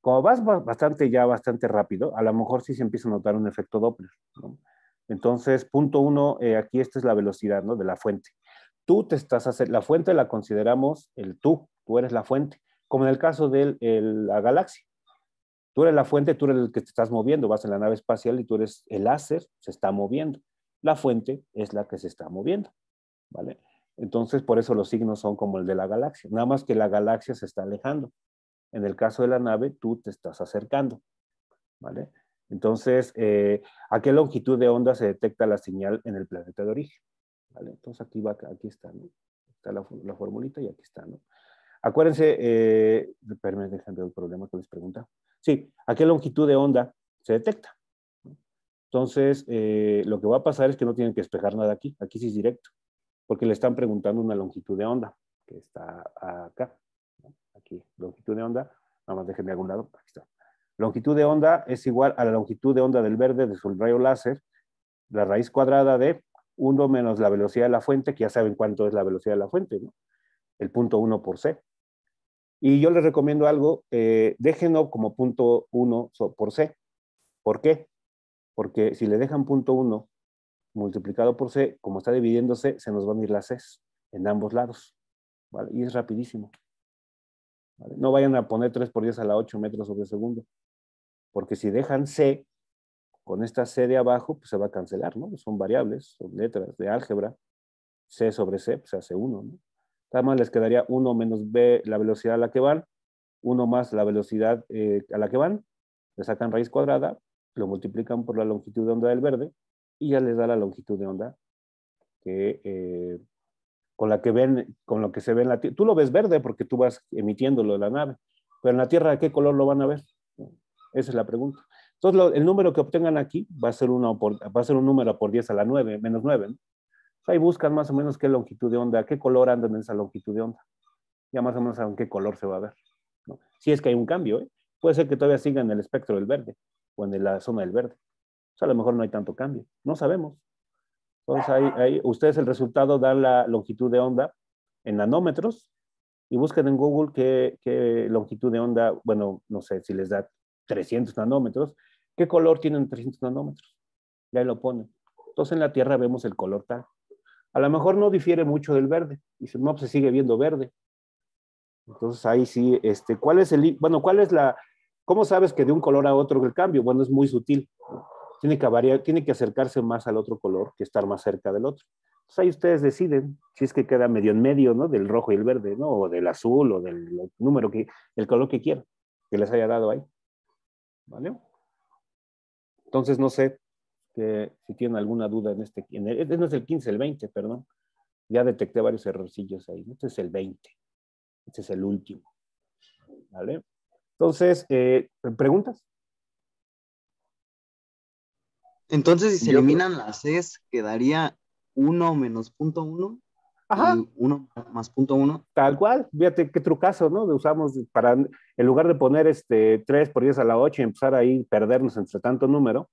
Como vas bastante ya, bastante rápido, a lo mejor sí se empieza a notar un efecto Doppler. Entonces, punto uno, eh, aquí esta es la velocidad ¿no? de la fuente tú te estás haciendo, la fuente la consideramos el tú, tú eres la fuente, como en el caso de la galaxia. Tú eres la fuente, tú eres el que te estás moviendo, vas en la nave espacial y tú eres el láser, se está moviendo. La fuente es la que se está moviendo, ¿vale? Entonces, por eso los signos son como el de la galaxia, nada más que la galaxia se está alejando. En el caso de la nave, tú te estás acercando, ¿vale? Entonces, eh, ¿a qué longitud de onda se detecta la señal en el planeta de origen? Entonces aquí, va, aquí está, ¿no? Está la, formulita y aquí está, ¿no? Acuérdense, eh, déjenme el problema que les preguntaba. Sí, ¿a qué longitud de onda se detecta? Entonces, eh, lo que va a pasar es que no tienen que espejar nada aquí. Aquí sí es directo, porque le están preguntando una longitud de onda, que está acá. Aquí, longitud de onda. Nada más déjenme algún lado. Aquí está. Longitud de onda es igual a la longitud de onda del verde de su rayo láser, la raíz cuadrada de 1 menos la velocidad de la fuente, que ya saben cuánto es la velocidad de la fuente, ¿no? El punto 1 por C. Y yo les recomiendo algo, eh, déjenlo como punto 1 por C. ¿Por qué? Porque si le dejan punto 1 multiplicado por C, como está dividiéndose, se nos van a ir las Cs en ambos lados. ¿vale? Y es rapidísimo. No vayan a poner 3 por 10 a la 8 metros sobre segundo. Porque si dejan C, con esta C de abajo, pues se va a cancelar, ¿no? Son variables, son letras de álgebra. C sobre C, pues se hace uno, ¿no? Nada más les quedaría 1 menos B, la velocidad a la que van, uno más la velocidad eh, a la que van, le sacan raíz cuadrada, lo multiplican por la longitud de onda del verde y ya les da la longitud de onda que, eh, con la que ven, con lo que se ve en la Tierra. Tú lo ves verde porque tú vas emitiéndolo de la nave, pero en la Tierra, ¿de qué color lo van a ver? Esa es la pregunta. Entonces, el número que obtengan aquí va a, ser uno va a ser un número por 10 a la 9, menos 9. Ahí buscan más o menos qué longitud de onda, qué color andan en esa longitud de onda. Ya más o menos saben qué color se va a ver. Si es que hay un cambio, ¿eh? puede ser que todavía sigan en el espectro del verde o en la zona del verde. O sea, a lo mejor no hay tanto cambio. No sabemos. Entonces, ahí, ustedes el resultado dan la longitud de onda en nanómetros y busquen en Google qué, qué longitud de onda, bueno, no sé si les da 300 nanómetros, ¿Qué color tienen 300 nanómetros? Y ahí lo ponen. Entonces en la Tierra vemos el color tal. A lo mejor no difiere mucho del verde. Dice, no, pues, se sigue viendo verde. Entonces ahí sí, este, ¿cuál es el, bueno, cuál es la, cómo sabes que de un color a otro el cambio? Bueno, es muy sutil. Tiene que variar, tiene que acercarse más al otro color que estar más cerca del otro. Entonces ahí ustedes deciden si es que queda medio en medio, ¿no? Del rojo y el verde, ¿no? O del azul o del número que, el color que quieran, que les haya dado ahí. ¿Vale? Entonces, no sé que, si tienen alguna duda en este, en no es el 15, el 20, perdón. Ya detecté varios errorcillos ahí. Este es el 20. Este es el último. ¿Vale? Entonces, eh, ¿preguntas? Entonces, si se eliminan las Cs, ¿quedaría 1 menos punto Ajá. Uno más punto uno. Tal cual, fíjate qué trucazo, ¿no? Usamos para, en lugar de poner este 3 por 10 a la 8 y empezar ahí perdernos entre tanto número,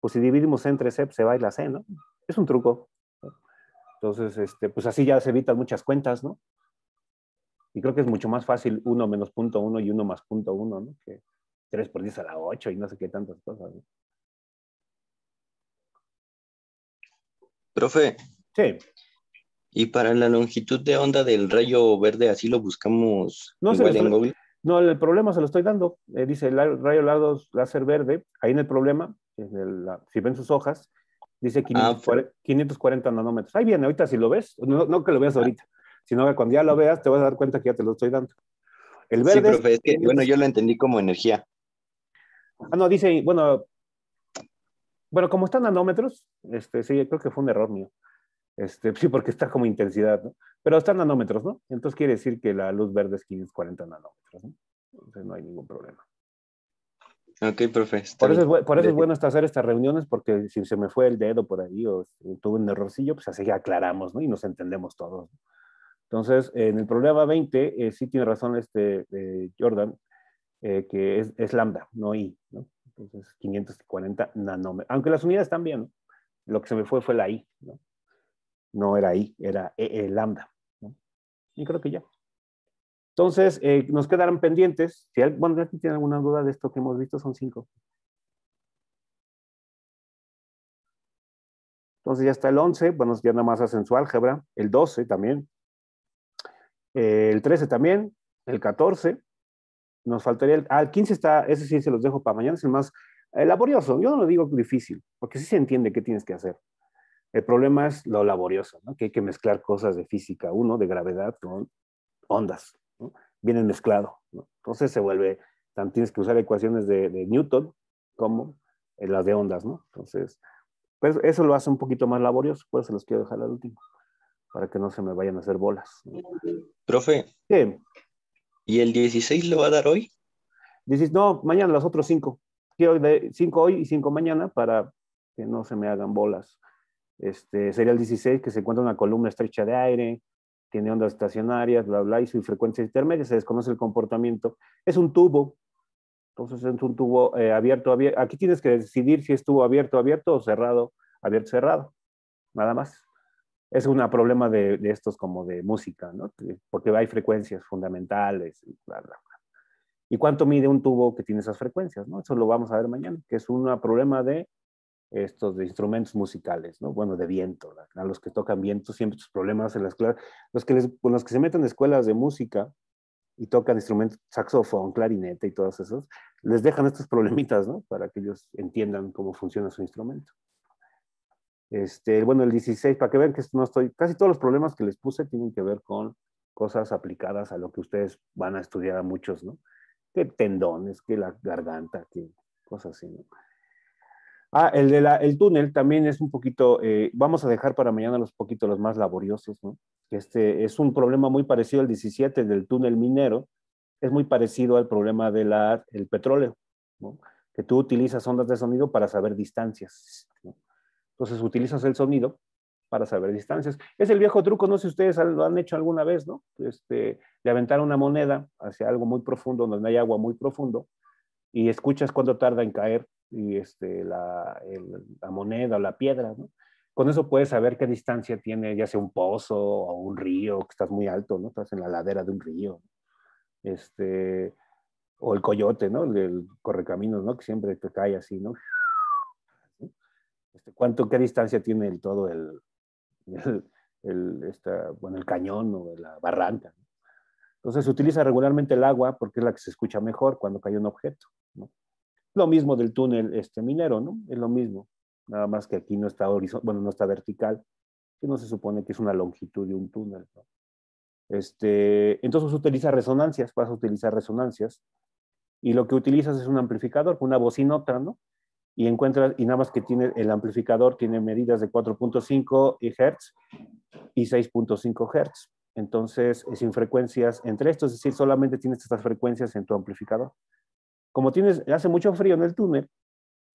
pues si dividimos entre C, pues se va y la C, ¿no? Es un truco. Entonces, este, pues así ya se evitan muchas cuentas, ¿no? Y creo que es mucho más fácil 1 menos punto 1 y 1 más punto 1, ¿no? Que 3 por 10 a la 8 y no sé qué tantas cosas, Profe. Sí. Y para la longitud de onda del rayo verde, así lo buscamos no igual en No, el problema se lo estoy dando. Eh, dice el rayo láser verde, ahí en el problema, si ven sus hojas, dice 540, ah, nanómetros. Ahí viene, ahorita si lo ves, no, que lo veas ahorita, sino que cuando ya lo veas te vas a dar cuenta que ya te lo estoy dando. El verde. Sí, profe, es que, bueno, yo lo entendí como energía. Ah, no, dice, bueno, bueno, como están nanómetros, este, sí, creo que fue un error mío. Este, *laughs* sí, porque está como intensidad, ¿no? Pero están nanómetros, ¿no? Entonces quiere decir que la luz verde es 540 nanómetros, ¿no? Entonces no hay ningún problema. Ok, profe. Por eso, es, bueno hacer estas reuniones, porque si se me fue el dedo por ahí o este, tuve un errorcillo, pues así aclaramos, ¿no? Y nos entendemos todos. Entonces, en el problema 20, eh, sí tiene razón este eh, Jordan, eh, que es, es, lambda, no I, ¿no? Entonces, 540 nanómetros. Aunque las unidades están bien, ¿no? Lo que se me fue fue la I, ¿no? no era I, era el e, lambda. Y creo que ya. Entonces, eh, nos quedarán pendientes. Si alguien tiene alguna duda de esto que hemos visto, son cinco. Entonces ya está el 11, bueno, ya nada más hacen su álgebra. El 12 eh, también. el 13 también. El 14. Nos faltaría el... Ah, el 15 está, ese sí se los dejo para mañana, es el más eh, laborioso. Yo no lo digo difícil, porque sí se entiende qué tienes que hacer. El problema es lo laborioso, que hay que mezclar cosas de física uno, de gravedad, con ondas. ¿no? Vienen mezclado. Entonces se vuelve, tan tienes que usar ecuaciones de, Newton como eh, las de ondas. ¿no? Entonces, pues eso lo hace un poquito más laborioso, pues se los quiero dejar al último, para que no se me vayan a hacer bolas. Profe. ¿Y el 16 lo va a dar hoy? no, mañana los otros cinco. Quiero de cinco hoy y cinco mañana para que no se me hagan bolas. Este, sería el 16 que se encuentra una columna estrecha de aire, tiene ondas estacionarias, bla, bla, y su frecuencia intermedia, se desconoce el comportamiento. Es un tubo, entonces es un tubo eh, abierto, abierto. Aquí tienes que decidir si es tubo abierto, abierto o cerrado, abierto, cerrado. Nada más. Es un problema de, estos como de música, ¿no? Porque hay frecuencias fundamentales, y bla, ¿Y cuánto mide un tubo que tiene esas frecuencias? ¿no? Eso lo vamos a ver mañana, que es un problema de estos de instrumentos musicales, ¿no? Bueno, de viento, a los que tocan viento siempre sus problemas en las clases, los que los que se meten a escuelas de música y tocan instrumentos, saxofón, clarinete y todas esas, les dejan estos problemitas, ¿no? Para que ellos entiendan cómo funciona su instrumento. Este, bueno, el 16, para que vean que no estoy, casi todos los problemas que les puse tienen que ver con cosas aplicadas a lo que ustedes van a estudiar a muchos, ¿no? Que tendones, que la garganta, que cosas así, ¿no? Ah, el, de el túnel también es un poquito, eh, vamos a dejar para mañana los poquitos los más laboriosos, ¿no? Este es un problema muy parecido al 17 del túnel minero, es muy parecido al problema del petróleo, ¿no? que tú utilizas ondas de sonido para saber distancias. ¿no? Entonces utilizas el sonido para saber distancias. Es el viejo truco, no sé si ustedes lo han hecho alguna vez, ¿no? Este, de aventar una moneda hacia algo muy profundo, donde hay agua muy profundo, y escuchas cuánto tarda en caer y este, la, moneda o la piedra, ¿no? Con eso puedes saber qué distancia tiene, ya sea un pozo o un río, que estás muy alto, ¿no? Estás en la ladera de un río. Este, o el coyote, ¿no? El, correcaminos, ¿no? Que siempre te cae así, ¿no? Este, ¿cuánto, ¿Qué distancia tiene el todo el, el, bueno, el cañón o la barranca? Entonces se utiliza regularmente el agua porque es la que se escucha mejor cuando cae un objeto, lo mismo del túnel este, minero, ¿no? Es lo mismo, nada más que aquí no está horizontal, bueno, no está vertical, que no se supone que es una longitud de un túnel. Este, entonces utiliza resonancias, vas a utilizar resonancias, y lo que utilizas es un amplificador, una bocinota, ¿no? Y encuentras, y nada más que tiene, el amplificador tiene medidas de 4.5 Hz y 6.5 Hz. Entonces, sin frecuencias entre estos, es decir, solamente tienes estas frecuencias en tu amplificador. Como tienes, hace mucho frío en el túnel,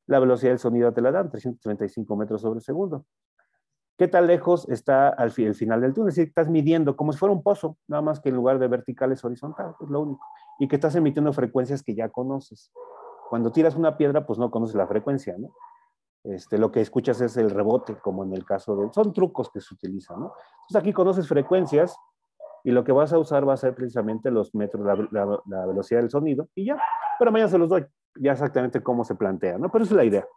la velocidad del sonido te la dan, 335 metros sobre segundo. ¿Qué tan lejos está al el final del túnel? si estás midiendo como si fuera un pozo, nada más que en lugar de vertical es horizontal, es lo único. Y que estás emitiendo frecuencias que ya conoces. Cuando tiras una piedra, pues no conoces la frecuencia, ¿no? Este, lo que escuchas es el rebote, como en el caso de... Son trucos que se utilizan, ¿no? Entonces aquí conoces frecuencias y lo que vas a usar va a ser precisamente los metros, la, la velocidad del sonido y ya, pero mañana se los doy ya exactamente cómo se plantea, ¿no? Pero esa es la idea.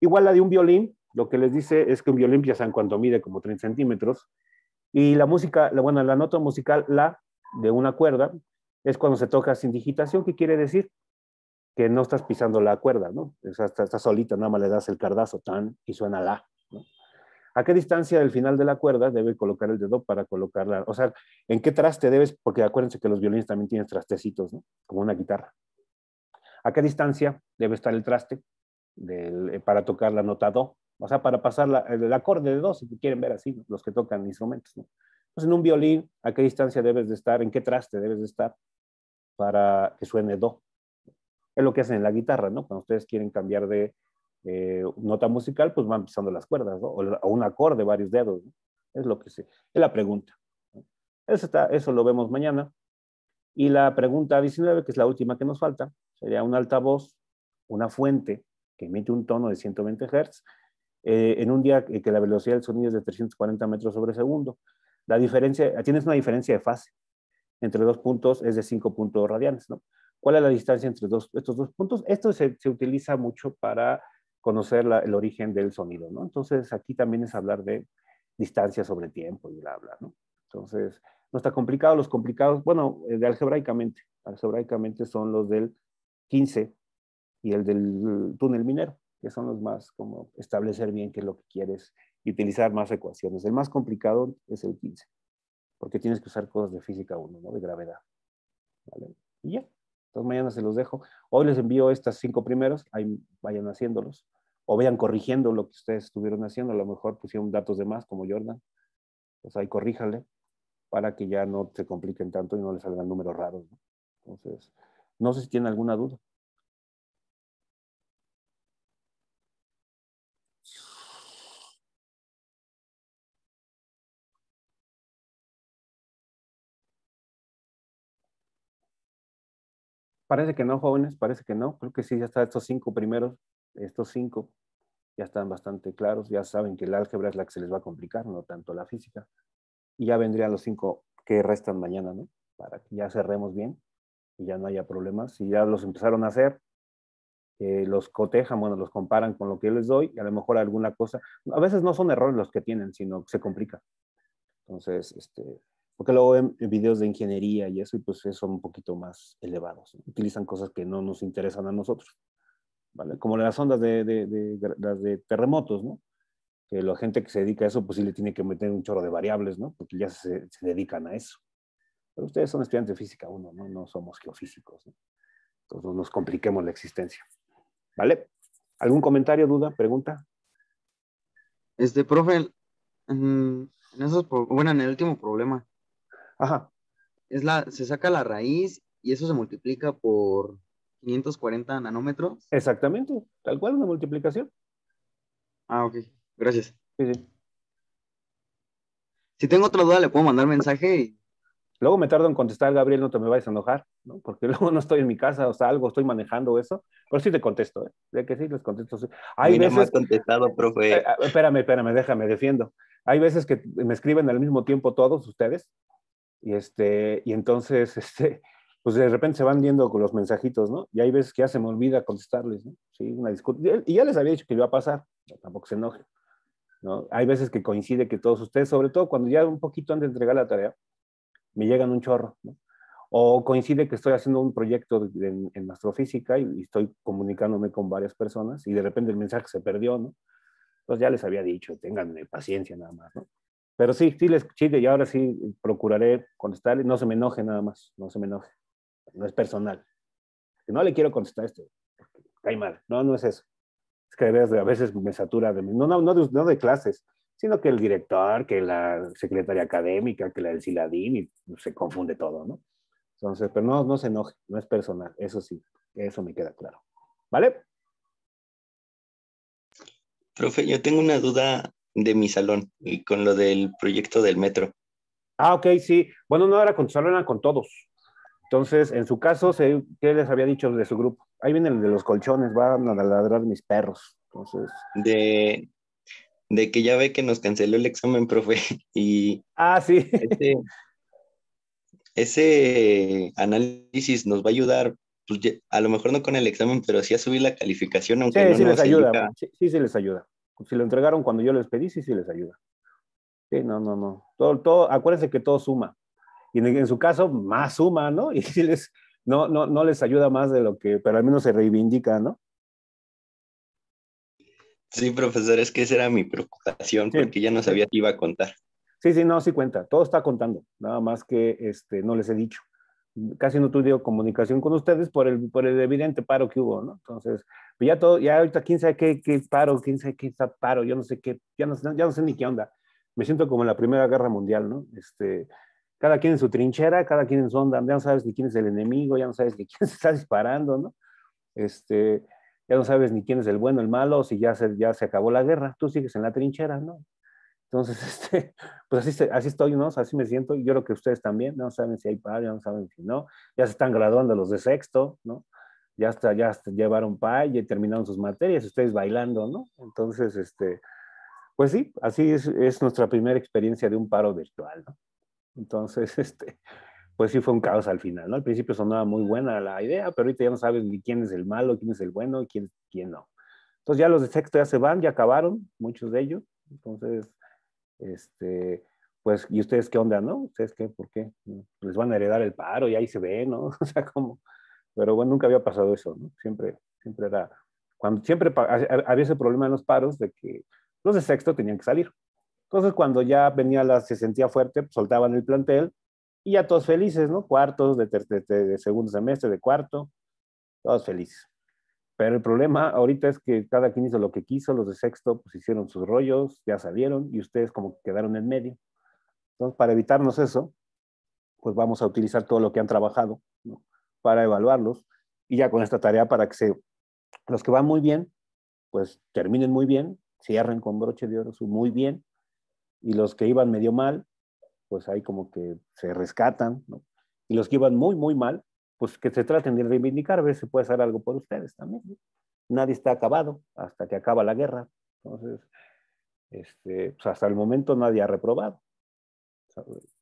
Igual la de un violín, lo que les dice es que un violín ya en cuanto mide, como 30 centímetros. Y la música, la, bueno, la nota musical, la de una cuerda, es cuando se toca sin digitación, ¿qué quiere decir que no estás pisando la cuerda, ¿no? O sea, estás, solita, nada más le das el cardazo, tan, y suena la, ¿no? ¿A qué distancia del final de la cuerda debe colocar el dedo para colocarla? O sea, ¿en qué traste debes? Porque acuérdense que los violines también tienen trastecitos, ¿no? Como una guitarra. ¿A qué distancia debe estar el traste eh, para tocar la nota do? O sea, para pasar el acorde de do, si quieren ver así, los que tocan instrumentos, ¿no? Entonces, en un violín, ¿a qué distancia debes de estar? ¿En qué traste debes de estar para que suene do? Es lo que hacen en la guitarra, ¿no? Cuando ustedes quieren cambiar de eh, nota musical, pues van pisando las cuerdas, o, un acorde, varios dedos. Es lo que se, es la pregunta. Eso, está, eso lo vemos mañana. Y la pregunta 19, que es la última que nos falta, sería un altavoz, una fuente que emite un tono de 120 Hz eh, en un día que la velocidad del sonido es de 340 metros sobre segundo. La diferencia, tienes una diferencia de fase entre dos puntos es de 5 puntos radianes. ¿no? ¿Cuál es la distancia entre dos, estos dos puntos? Esto se, se utiliza mucho para conocer el origen del sonido, ¿no? Entonces, aquí también es hablar de distancia sobre tiempo y bla, bla, ¿no? Entonces, no está complicado. Los complicados, bueno, eh, de algebraicamente, algebraicamente son los del 15 y el del túnel minero, que son los más como establecer bien qué es lo que quieres y utilizar más ecuaciones. El más complicado es el 15, porque tienes que usar cosas de física 1, ¿no? De gravedad. ¿Vale? Y ya. Entonces mañana se los dejo. Hoy les envío estas cinco primeros, ahí vayan haciéndolos o vayan corrigiendo lo que ustedes estuvieron haciendo. A lo mejor pusieron datos de más como Jordan. Pues ahí corríjale para que ya no se compliquen tanto y no les salgan números raros. Entonces, no sé si tienen alguna duda. Parece que no, jóvenes, parece que no. Creo que sí, ya están estos cinco primeros, estos cinco ya están bastante claros, ya saben que el álgebra es la que se les va a complicar, no tanto la física. Y ya vendrían los cinco que restan mañana, ¿no? Para que ya cerremos bien y ya no haya problemas. Si ya los empezaron a hacer, eh, los cotejan, bueno, los comparan con lo que les doy y a lo mejor alguna cosa. A veces no son errores los que tienen, sino que se complica. Entonces, este, porque luego ven videos de ingeniería y eso, y pues son un poquito más elevados. Utilizan cosas que no nos interesan a nosotros, ¿vale? Como las ondas de, de, terremotos, ¿no? Que la gente que se dedica a eso, pues sí le tiene que meter un chorro de variables, ¿no? Porque ya se, dedican a eso. Pero ustedes son estudiantes de física uno, ¿no? No somos geofísicos, ¿no? Entonces no nos compliquemos la existencia, ¿vale? ¿Algún comentario, duda, pregunta? Este, profe, mm, bueno, en el último problema, Ajá. Es la, se saca la raíz y eso se multiplica por 540 nanómetros. Exactamente, tal cual una multiplicación. Ah, ok, gracias. Si tengo otra duda, le puedo mandar mensaje. Y... Luego me tardo en contestar, Gabriel, no te me vayas a enojar, ¿no? porque *laughs* luego no estoy en mi casa o salgo, estoy manejando eso, pero sí te contesto, ¿eh? ya que sí les contesto. Hay veces... contestado, profe. Eh, eh, espérame, espérame, déjame, defiendo. Hay veces que me escriben al mismo tiempo todos ustedes y, este, y entonces, *laughs* este, pues de repente se van viendo con los mensajitos, ¿no? Y hay veces que ya se me olvida contestarles, ¿no? Sí, una discusión. Y ya les había dicho que iba a pasar, tampoco se enoje, ¿no? Hay veces que coincide que todos ustedes, sobre todo cuando ya un poquito antes de entregar la tarea, me llegan un chorro, ¿no? O coincide que estoy haciendo un proyecto en, astrofísica y, estoy comunicándome con varias personas y de repente el mensaje se perdió, ¿no? Entonces ya les había dicho, tengan paciencia nada más, ¿no? Pero sí, sí les escuché y ahora sí procuraré contestar. No se me enoje nada más, no se me enoje. No es personal. No le quiero contestar esto, cae mal. No, no es eso. Es que a veces me satura de mí. No, no, de, clases, sino que el director, que la secretaria académica, que la del Siladín, y se confunde todo, ¿no? Entonces, pero no, no se enoje, no es personal, eso sí, eso me queda claro. ¿Vale? Profe, yo tengo una duda de mi salón y con lo del proyecto del metro. Ah, ok, sí. Bueno, no era con tu salón, era con todos. Entonces, en su caso, ¿qué les había dicho de su grupo? Ahí viene el de los colchones, van a ladrar mis perros. Entonces. De, de que ya ve que nos canceló el examen, profe. *laughs* Y ah, sí. Ese, análisis nos va a ayudar, pues, a lo mejor no con el examen, pero sí a subir la calificación, aunque sí, no sí nos les ayuda. ayuda. Sí, sí, les ayuda si lo entregaron cuando yo les pedí, sí, sí les ayuda. Sí, no, no, no. Todo, todo, acuérdense que todo suma. Y en, su caso, más suma, ¿no? *laughs* Y si les, no, no, no les ayuda más de lo que, pero al menos se reivindica, ¿no? Sí, profesor, es que esa era mi preocupación, porque ya no sabía que iba a contar. Sí, sí, no, sí cuenta, todo está contando, nada más que este, no les he dicho. Casi no tuve comunicación con ustedes por el, por el evidente paro que hubo, ¿no? Entonces, pero pues ya todo, ya ahorita quién sabe qué, qué paro, quién sabe qué está paro, yo no sé qué, ya no, ya no sé ni qué onda. Me siento como en la Primera Guerra Mundial, ¿no? Este, cada quien en su trinchera, cada quien en su onda, ya no sabes ni quién es el enemigo, ya no sabes ni *laughs* quién se está disparando, ¿no? Este, ya no sabes ni quién es el bueno, el malo, si ya se, ya se acabó la guerra, tú sigues en la trinchera, ¿no? Entonces, *laughs* este, pues así, así estoy, ¿no? así me siento, yo creo que ustedes también, no saben si hay ya no saben si no, ya se están graduando los de sexto, ¿no? ya hasta, ya llevaron pay, y terminaron sus materias, ustedes bailando, ¿no? Entonces, este, pues sí, así es, es nuestra primera experiencia de un paro virtual, ¿no? Entonces, *laughs* este, pues sí fue un caos al final, ¿no? Al principio sonaba muy buena la idea, pero ahorita ya no sabes ni quién es el malo, quién es el bueno, quién, quién no. Entonces ya los de sexto ya se van, ya acabaron, muchos de ellos. Entonces, este, pues, ¿y ustedes qué onda, no? ¿Ustedes qué? ¿Por qué? ¿Les van a heredar el paro y ahí se ve, no? *laughs* O sea, como pero bueno, nunca había pasado eso, ¿no? Siempre, siempre era, cuando siempre había ese problema en los paros de que los de sexto tenían que salir. Entonces, cuando ya venía la, se sentía fuerte, pues, soltaban el plantel y ya todos felices, ¿no? Cuartos de, de, segundo semestre, de cuarto, todos felices. Pero el problema ahorita es que cada quien hizo lo que quiso, los de sexto pues hicieron sus rollos, ya salieron y ustedes como que quedaron en medio. Entonces, para evitarnos eso, pues vamos a utilizar todo lo que han trabajado, ¿no? para evaluarlos y ya con esta tarea para que se, los que van muy bien, pues terminen muy bien, cierren con broche de oro su muy bien y los que iban medio mal, pues ahí como que se rescatan, ¿no? Y los que iban muy, muy mal, pues que se traten de reivindicar, a ver si puede hacer algo por ustedes también. Nadie está acabado hasta que acaba la guerra. Entonces, este, pues hasta el momento nadie ha reprobado.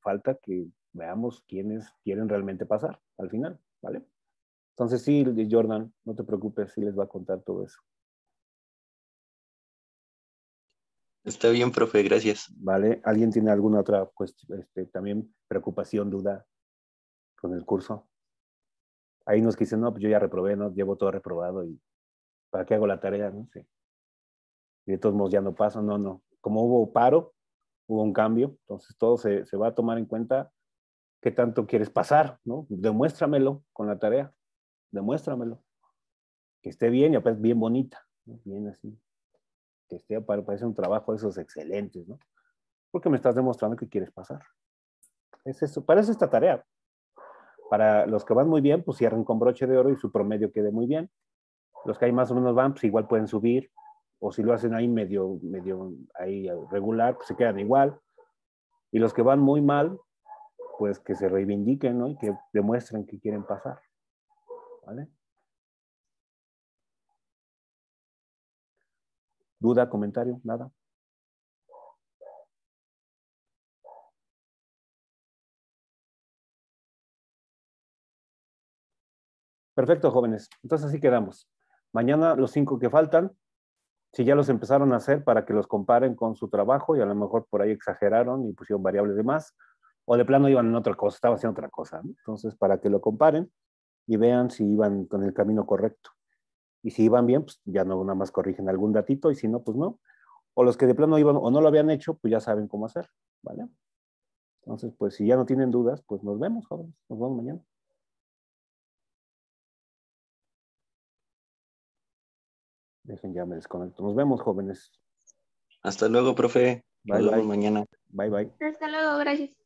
falta que veamos quiénes quieren realmente pasar al final. ¿vale? Entonces sí, Jordan, no te preocupes, sí les va a contar todo eso. Está bien, profe, gracias. Vale, ¿alguien tiene alguna otra cuestión, este, también preocupación, duda con el curso? Ahí nos dicen, no, pues yo ya reprobé, ¿no? Llevo todo reprobado y ¿para qué hago la tarea? No sé. Y de todos modos ya no paso, no, no. Como hubo paro, hubo un cambio, entonces todo se, se va a tomar en cuenta qué tanto quieres pasar, ¿no? Demuéstramelo con la tarea, demuéstramelo. Que esté bien y aparte bien bonita, bien así. Que esté, parece un trabajo de esos excelentes, ¿no? Porque me estás demostrando que quieres pasar. Es eso, parece esta tarea. Para los que van muy bien, pues cierren con broche de oro y su promedio quede muy bien. Los que ahí más o menos van, pues igual pueden subir. O si lo hacen ahí medio, medio ahí regular, pues se quedan igual. Y los que van muy mal, pues que se reivindiquen ¿no? y que demuestren que quieren pasar. ¿Vale? ¿Duda, comentario? ¿Nada? Perfecto, jóvenes. Entonces así quedamos. Mañana los cinco que faltan, si ya los empezaron a hacer para que los comparen con su trabajo y a lo mejor por ahí exageraron y pusieron variables de más, o de plano iban en otra cosa, estaba haciendo otra cosa. Entonces, para que lo comparen y vean si iban con el camino correcto. Y si iban bien, pues ya no, nada más corrigen algún datito y si no, pues no. O los que de plano iban o no lo habían hecho, pues ya saben cómo hacer, ¿vale? Entonces, pues si ya no tienen dudas, pues nos vemos, jóvenes. Nos vemos mañana. Dejen ya me desconecto. Nos vemos, jóvenes. Hasta luego, profe. Hasta luego, mañana. Bye, bye. Hasta luego, gracias.